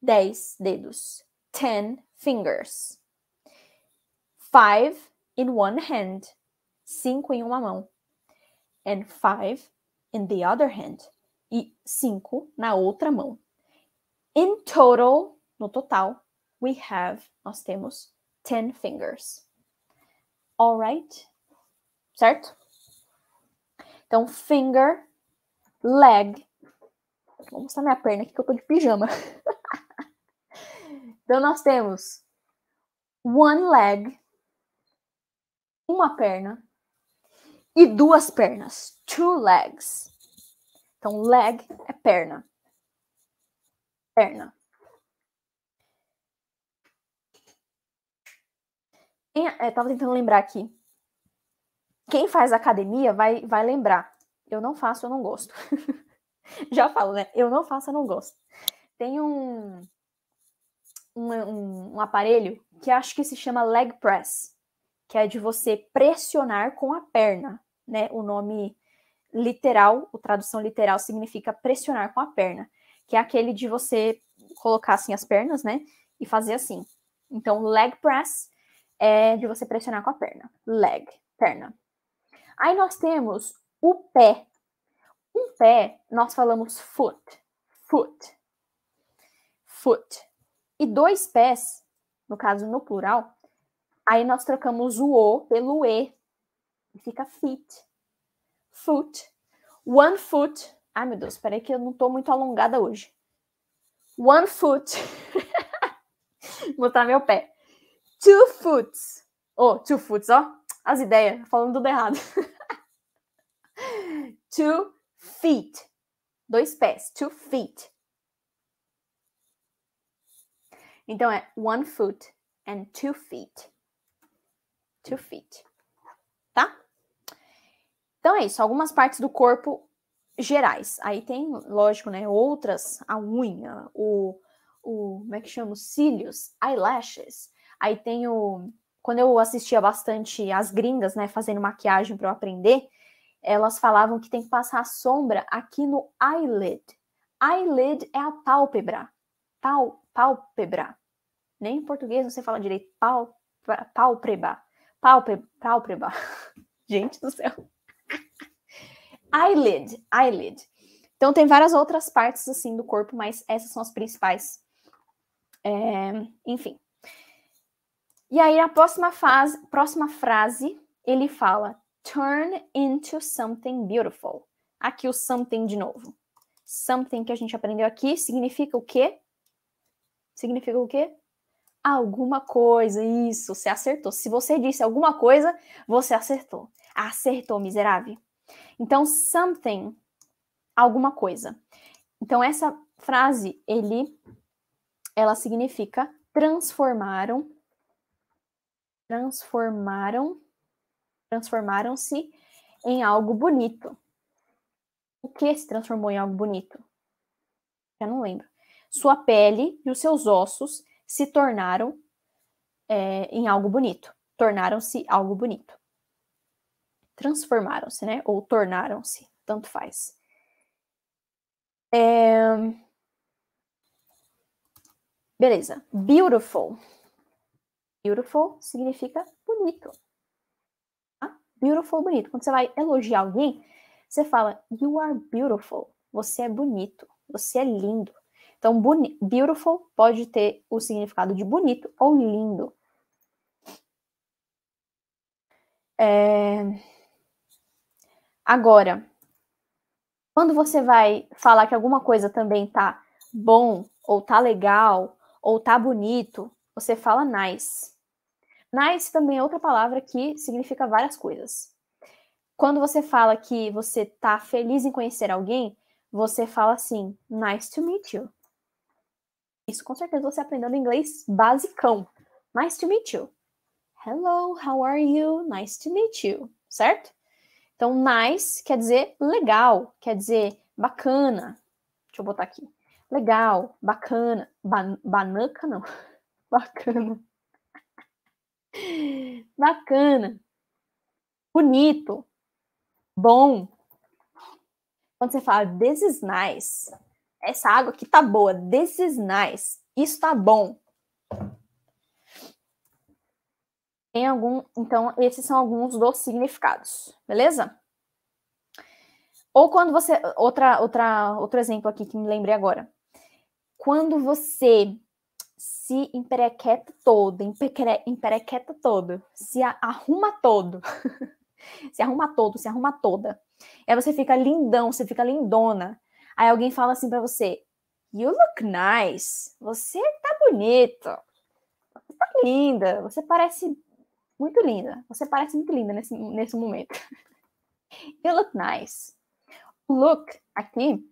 10 dedos, 10 fingers. Five in one hand, cinco em uma mão. And five in the other hand, e cinco na outra mão. In total, no total, We have, nós temos ten fingers. Alright? Certo? Então, finger, leg. Vou mostrar minha perna aqui que eu tô de pijama. então, nós temos one leg, uma perna, e duas pernas, two legs. Então, leg é perna. Perna. Quem, é, tava tentando lembrar aqui. Quem faz academia vai, vai lembrar. Eu não faço, eu não gosto. Já falo, né? Eu não faço, eu não gosto. Tem um, um, um, um aparelho que acho que se chama leg press, que é de você pressionar com a perna, né? O nome literal, a tradução literal significa pressionar com a perna, que é aquele de você colocar assim as pernas, né? E fazer assim. Então, leg press é de você pressionar com a perna. Leg, perna. Aí nós temos o pé. Um pé, nós falamos foot, foot, foot. E dois pés, no caso no plural, aí nós trocamos o O pelo E. E fica feet, foot. One foot. Ai, meu Deus, peraí que eu não tô muito alongada hoje. One foot. Botar meu pé. Two Foots. Oh, Two Foots, ó. As ideias, tá falando tudo errado. two feet. Dois pés. Two feet. Então é one foot and two feet. Two feet. Tá? Então é isso. Algumas partes do corpo gerais. Aí tem, lógico, né? Outras, a unha, o, o como é que chama? Os cílios, eyelashes, Aí tem o. Quando eu assistia bastante as gringas, né, fazendo maquiagem para eu aprender, elas falavam que tem que passar sombra aqui no eyelid. Eyelid é a pálpebra. pálpebra. Nem em português você fala direito. pálpebra. Pálpebra. pálpebra. Gente do céu. eyelid. Eyelid. Então tem várias outras partes assim do corpo, mas essas são as principais. É, enfim, e aí, a próxima, fase, próxima frase, ele fala: turn into something beautiful. Aqui o something de novo. Something que a gente aprendeu aqui significa o quê? Significa o quê? Alguma coisa, isso, você acertou. Se você disse alguma coisa, você acertou. Acertou, miserável. Então, something, alguma coisa. Então, essa frase, ele, ela significa transformaram transformaram transformaram-se em algo bonito. O que se transformou em algo bonito? Já não lembro. Sua pele e os seus ossos se tornaram é, em algo bonito. Tornaram-se algo bonito. Transformaram-se, né? Ou tornaram-se, tanto faz. É... Beleza. Beautiful. Beautiful significa bonito. Tá? Beautiful, é bonito. Quando você vai elogiar alguém, você fala You are beautiful. Você é bonito. Você é lindo. Então, beautiful pode ter o significado de bonito ou lindo. É... Agora, quando você vai falar que alguma coisa também tá bom, ou tá legal, ou tá bonito, você fala nice. Nice também é outra palavra que significa várias coisas. Quando você fala que você tá feliz em conhecer alguém, você fala assim, nice to meet you. Isso com certeza você aprendendo inglês basicão. Nice to meet you. Hello, how are you? Nice to meet you. Certo? Então, nice quer dizer legal, quer dizer bacana. Deixa eu botar aqui. Legal, bacana. Ban bananca, não. bacana. Bacana. Bonito. Bom. Quando você fala, this is nice. Essa água aqui tá boa. This is nice. Isso tá bom. Tem algum. Então, esses são alguns dos significados, beleza? Ou quando você. Outra, outra, outro exemplo aqui que me lembrei agora. Quando você se emperequeta todo, emperequeta todo, se a, arruma todo. se arruma todo, se arruma toda. Aí você fica lindão, você fica lindona. Aí alguém fala assim para você: You look nice. Você tá bonita. Você tá linda. Você parece muito linda. Você parece muito linda nesse, nesse momento. you look nice. Look aqui,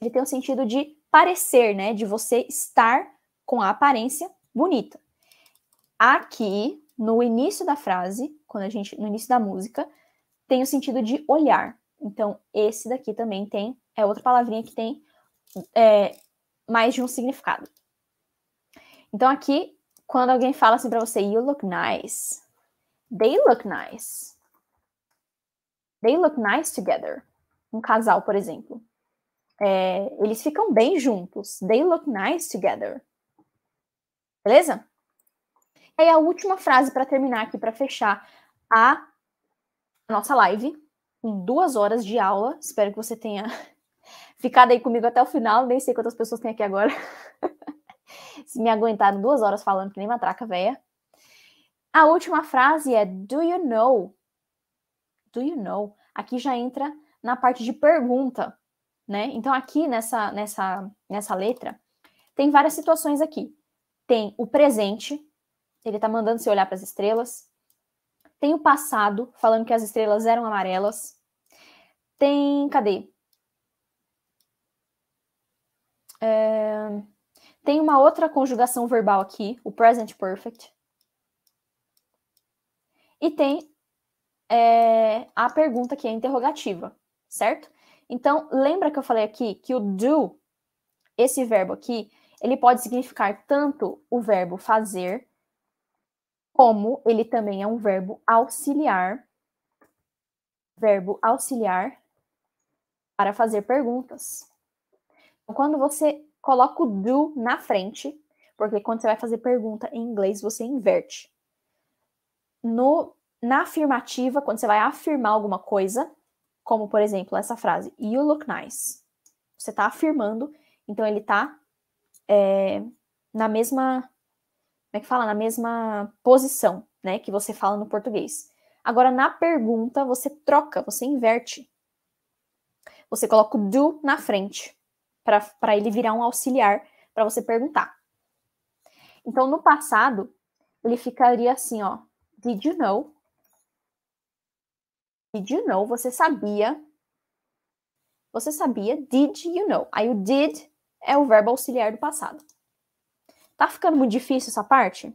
ele tem o sentido de parecer, né? De você estar com a aparência bonita. Aqui, no início da frase, quando a gente no início da música, tem o sentido de olhar. Então, esse daqui também tem, é outra palavrinha que tem é, mais de um significado. Então, aqui, quando alguém fala assim para você, you look nice, they look nice, they look nice together. Um casal, por exemplo. É, eles ficam bem juntos. They look nice together. Beleza? E aí a última frase para terminar aqui, para fechar a nossa live, com duas horas de aula. Espero que você tenha ficado aí comigo até o final. Nem sei quantas pessoas tem aqui agora. Se me aguentaram duas horas falando que nem matraca véia. A última frase é Do you know? Do you know? Aqui já entra na parte de pergunta, né? Então aqui nessa nessa nessa letra tem várias situações aqui tem o presente, ele tá mandando você olhar para as estrelas. Tem o passado, falando que as estrelas eram amarelas. Tem. Cadê? É, tem uma outra conjugação verbal aqui, o present perfect. E tem é, a pergunta que é interrogativa, certo? Então, lembra que eu falei aqui que o do, esse verbo aqui, ele pode significar tanto o verbo fazer, como ele também é um verbo auxiliar, verbo auxiliar para fazer perguntas. Então, quando você coloca o do na frente, porque quando você vai fazer pergunta em inglês, você inverte. No, na afirmativa, quando você vai afirmar alguma coisa, como por exemplo essa frase, you look nice. Você está afirmando, então ele está é, na mesma. Como é que fala? Na mesma posição, né? Que você fala no português. Agora, na pergunta, você troca, você inverte. Você coloca o do na frente, para ele virar um auxiliar para você perguntar. Então, no passado, ele ficaria assim, ó. Did you know? Did you know? Você sabia? Você sabia? Did you know? Aí o did é o verbo auxiliar do passado. Tá ficando muito difícil essa parte?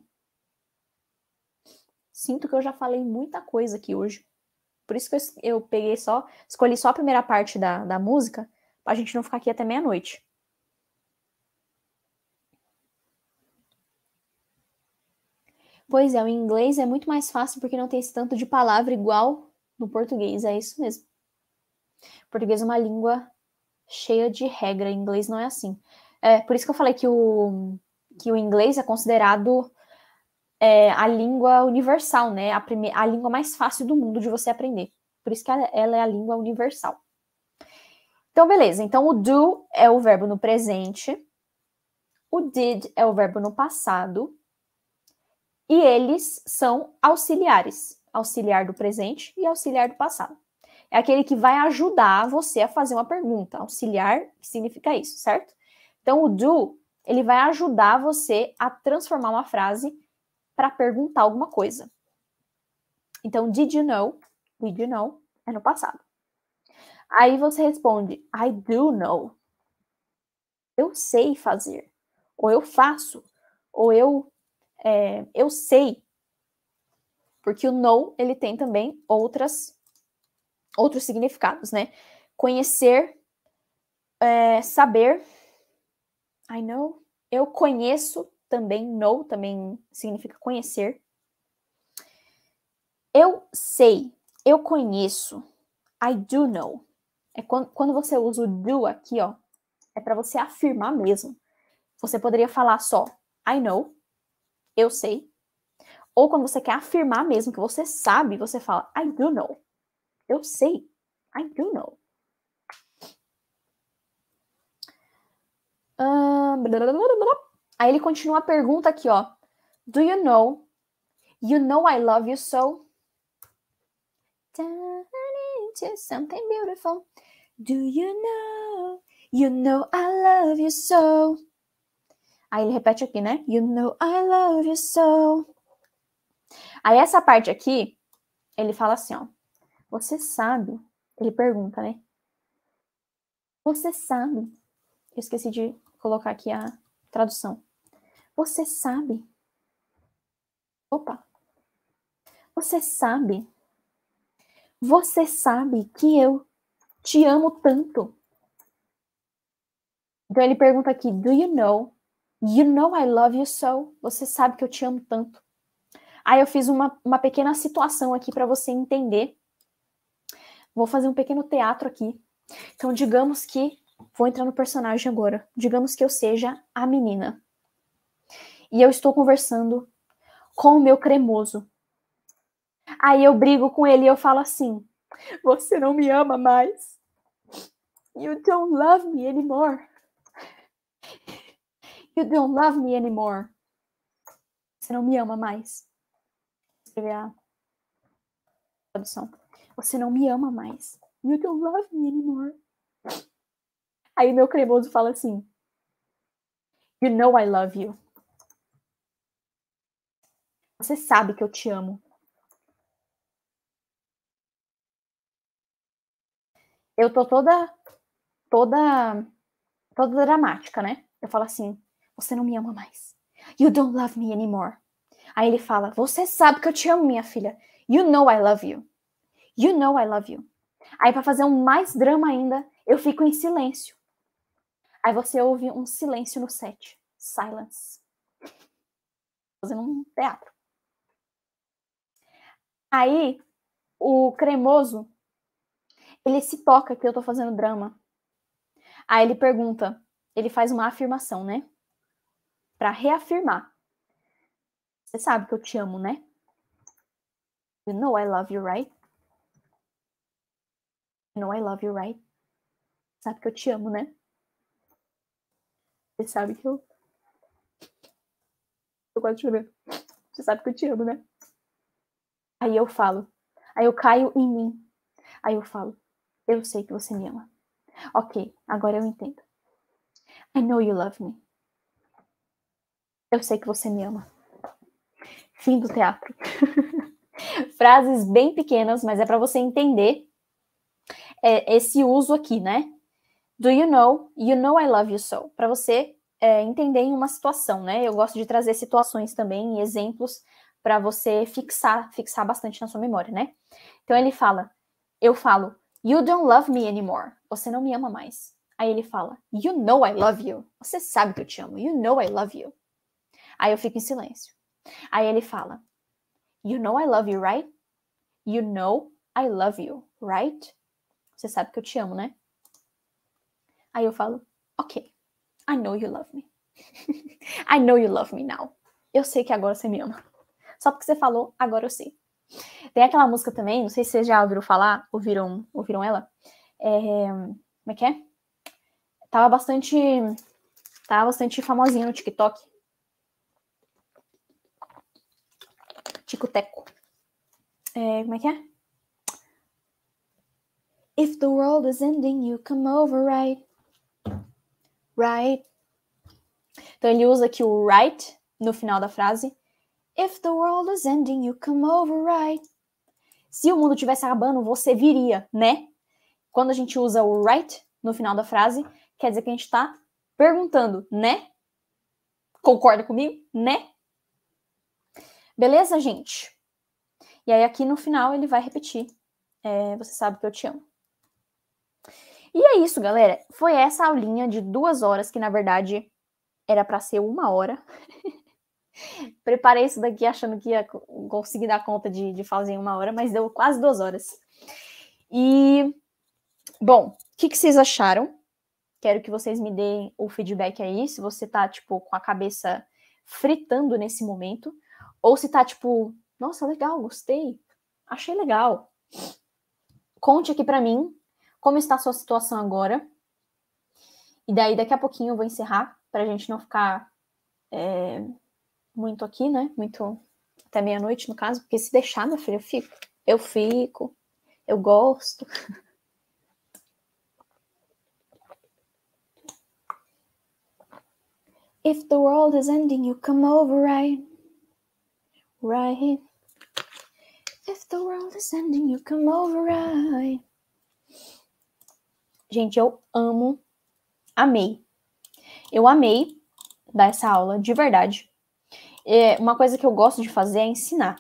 Sinto que eu já falei muita coisa aqui hoje. Por isso que eu, peguei só, escolhi só a primeira parte da, da música, pra gente não ficar aqui até meia-noite. Pois é, o inglês é muito mais fácil porque não tem esse tanto de palavra igual no português, é isso mesmo. O português é uma língua cheia de regra. Em inglês não é assim. É, por isso que eu falei que o, que o inglês é considerado é, a língua universal, né? A, prime... a língua mais fácil do mundo de você aprender. Por isso que ela é a língua universal. Então, beleza. Então, o do é o verbo no presente. O did é o verbo no passado. E eles são auxiliares. Auxiliar do presente e auxiliar do passado é aquele que vai ajudar você a fazer uma pergunta. Auxiliar significa isso, certo? Então, o do, ele vai ajudar você a transformar uma frase para perguntar alguma coisa. Então, did you know? Did you know? É no passado. Aí você responde, I do know. Eu sei fazer. Ou eu faço. Ou eu, é, eu sei. Porque o know, ele tem também outras outros significados, né? Conhecer, é, saber. I know. Eu conheço também. Know também significa conhecer. Eu sei. Eu conheço. I do know. É quando, quando você usa o do aqui, ó. É para você afirmar mesmo. Você poderia falar só I know. Eu sei. Ou quando você quer afirmar mesmo que você sabe, você fala I do know. Eu sei. I do know. Uh, Aí ele continua a pergunta aqui, ó. Do you know? You know I love you so. Turn into something beautiful. Do you know? You know I love you so. Aí ele repete aqui, né? You know I love you so. Aí essa parte aqui, ele fala assim, ó. Você sabe? Ele pergunta, né? Você sabe? Eu esqueci de colocar aqui a tradução. Você sabe? Opa. Você sabe? Você sabe que eu te amo tanto. Então ele pergunta aqui, do you know? You know I love you so. Você sabe que eu te amo tanto. Aí eu fiz uma, uma pequena situação aqui para você entender Vou fazer um pequeno teatro aqui. Então, digamos que. Vou entrar no personagem agora. Digamos que eu seja a menina. E eu estou conversando com o meu cremoso. Aí eu brigo com ele e eu falo assim: Você não me ama mais. You don't love me anymore. You don't love me anymore. Você não me ama mais. Escrever a tradução. Você não me ama mais. You don't love me anymore. Aí meu cremoso fala assim: You know I love you. Você sabe que eu te amo. Eu tô toda toda toda dramática, né? Eu falo assim: "Você não me ama mais. You don't love me anymore." Aí ele fala: "Você sabe que eu te amo, minha filha. You know I love you." You know I love you. Aí, para fazer um mais drama ainda, eu fico em silêncio. Aí você ouve um silêncio no set. Silence. Fazendo um teatro. Aí, o cremoso, ele se toca que eu tô fazendo drama. Aí ele pergunta, ele faz uma afirmação, né? Para reafirmar. Você sabe que eu te amo, né? You know I love you, right? You know I love you, right? Sabe que eu te amo, né? Você sabe que eu. Tô quase chorando. Você sabe que eu te amo, né? Aí eu falo. Aí eu caio em mim. Aí eu falo. Eu sei que você me ama. Ok, agora eu entendo. I know you love me. Eu sei que você me ama. Fim do teatro. Frases bem pequenas, mas é para você entender é, esse uso aqui, né? Do you know? You know I love you so. Para você é, entender em uma situação, né? Eu gosto de trazer situações também e exemplos para você fixar, fixar bastante na sua memória, né? Então ele fala, eu falo, you don't love me anymore. Você não me ama mais. Aí ele fala, you know I love you. Você sabe que eu te amo. You know I love you. Aí eu fico em silêncio. Aí ele fala, you know I love you, right? You know I love you, right? Você sabe que eu te amo, né? Aí eu falo, ok, I know you love me. I know you love me now. Eu sei que agora você me ama. Só porque você falou, agora eu sei. Tem aquela música também, não sei se vocês já ouviram falar, ouviram, ouviram ela. É, como é que é? Tava bastante. Tava bastante famosinha no TikTok. Tico Teco. É, como é que é? If the world is ending, you come over, right? Right. Então ele usa aqui o right no final da frase. If the world is ending, you come over, right? Se o mundo estivesse acabando, você viria, né? Quando a gente usa o right no final da frase, quer dizer que a gente está perguntando, né? Concorda comigo? Né? Beleza, gente? E aí aqui no final ele vai repetir. É, você sabe que eu te amo. E é isso, galera. Foi essa aulinha de duas horas, que na verdade era para ser uma hora. Preparei isso daqui achando que ia conseguir dar conta de, de fazer em uma hora, mas deu quase duas horas. E, bom, o que, que vocês acharam? Quero que vocês me deem o feedback aí, se você tá, tipo, com a cabeça fritando nesse momento, ou se tá, tipo, nossa, legal, gostei, achei legal. Conte aqui para mim como está a sua situação agora. E daí, daqui a pouquinho, eu vou encerrar, para a gente não ficar é, muito aqui, né? Muito até meia-noite, no caso, porque se deixar, meu filho, eu fico. Eu fico, eu gosto. If the world is ending, you come over right. Right. If the world is ending, you come over right. Gente, eu amo, amei. Eu amei dar essa aula, de verdade. É, uma coisa que eu gosto de fazer é ensinar.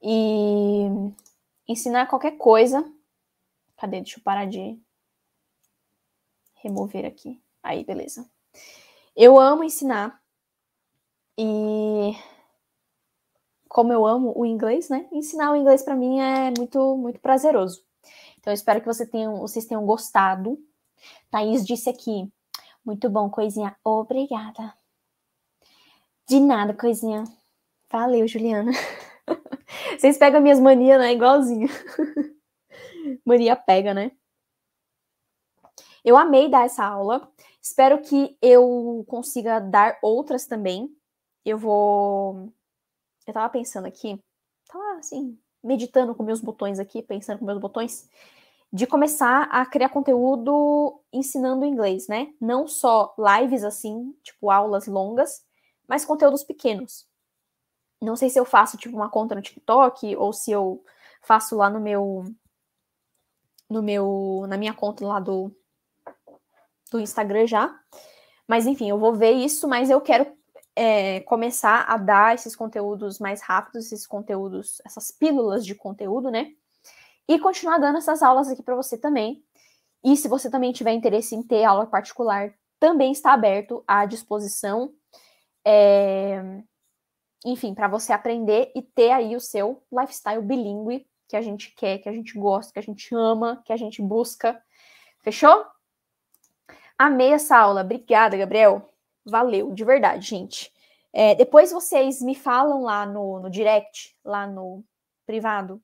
E ensinar qualquer coisa. Cadê? Deixa eu parar de remover aqui. Aí, beleza. Eu amo ensinar. E como eu amo o inglês, né? Ensinar o inglês para mim é muito muito prazeroso. Então, eu espero que você tenha, vocês tenham gostado. Thaís disse aqui. Muito bom, coisinha. Obrigada. De nada, coisinha. Valeu, Juliana. Vocês pegam minhas manias, né? Igualzinho. Mania pega, né? Eu amei dar essa aula. Espero que eu consiga dar outras também. Eu vou. Eu tava pensando aqui. Tava assim, meditando com meus botões aqui, pensando com meus botões, de começar a criar conteúdo ensinando inglês, né? Não só lives assim, tipo aulas longas, mas conteúdos pequenos. Não sei se eu faço tipo uma conta no TikTok ou se eu faço lá no meu no meu na minha conta lá do do Instagram já. Mas enfim, eu vou ver isso, mas eu quero é, começar a dar esses conteúdos mais rápidos, esses conteúdos, essas pílulas de conteúdo, né? E continuar dando essas aulas aqui para você também. E se você também tiver interesse em ter aula particular, também está aberto à disposição. É... Enfim, para você aprender e ter aí o seu lifestyle bilíngue que a gente quer, que a gente gosta, que a gente ama, que a gente busca. Fechou? Amei essa aula. Obrigada, Gabriel. Valeu, de verdade, gente. É, depois vocês me falam lá no, no direct, lá no privado,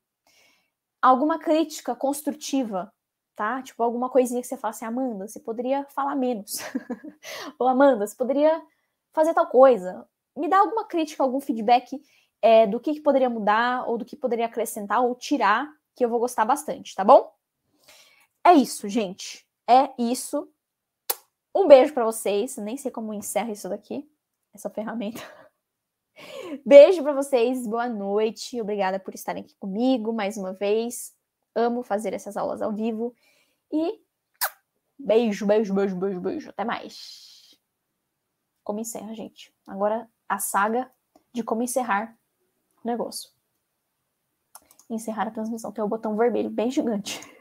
alguma crítica construtiva tá? Tipo, alguma coisinha que você fala assim, Amanda, você poderia falar menos. Ou Amanda, você poderia fazer tal coisa. Me dá alguma crítica, algum feedback é, do que, que, poderia mudar, ou do que poderia acrescentar, ou tirar, que eu vou gostar bastante, tá bom? É isso, gente. É isso. Um beijo para vocês. Nem sei como encerra isso daqui, essa ferramenta. Beijo para vocês, boa noite. Obrigada por estarem aqui comigo mais uma vez. Amo fazer essas aulas ao vivo. E beijo, beijo, beijo, beijo, beijo. Até mais. Como encerra, gente? Agora a saga de como encerrar o negócio. Encerrar a transmissão. Tem o botão vermelho bem gigante.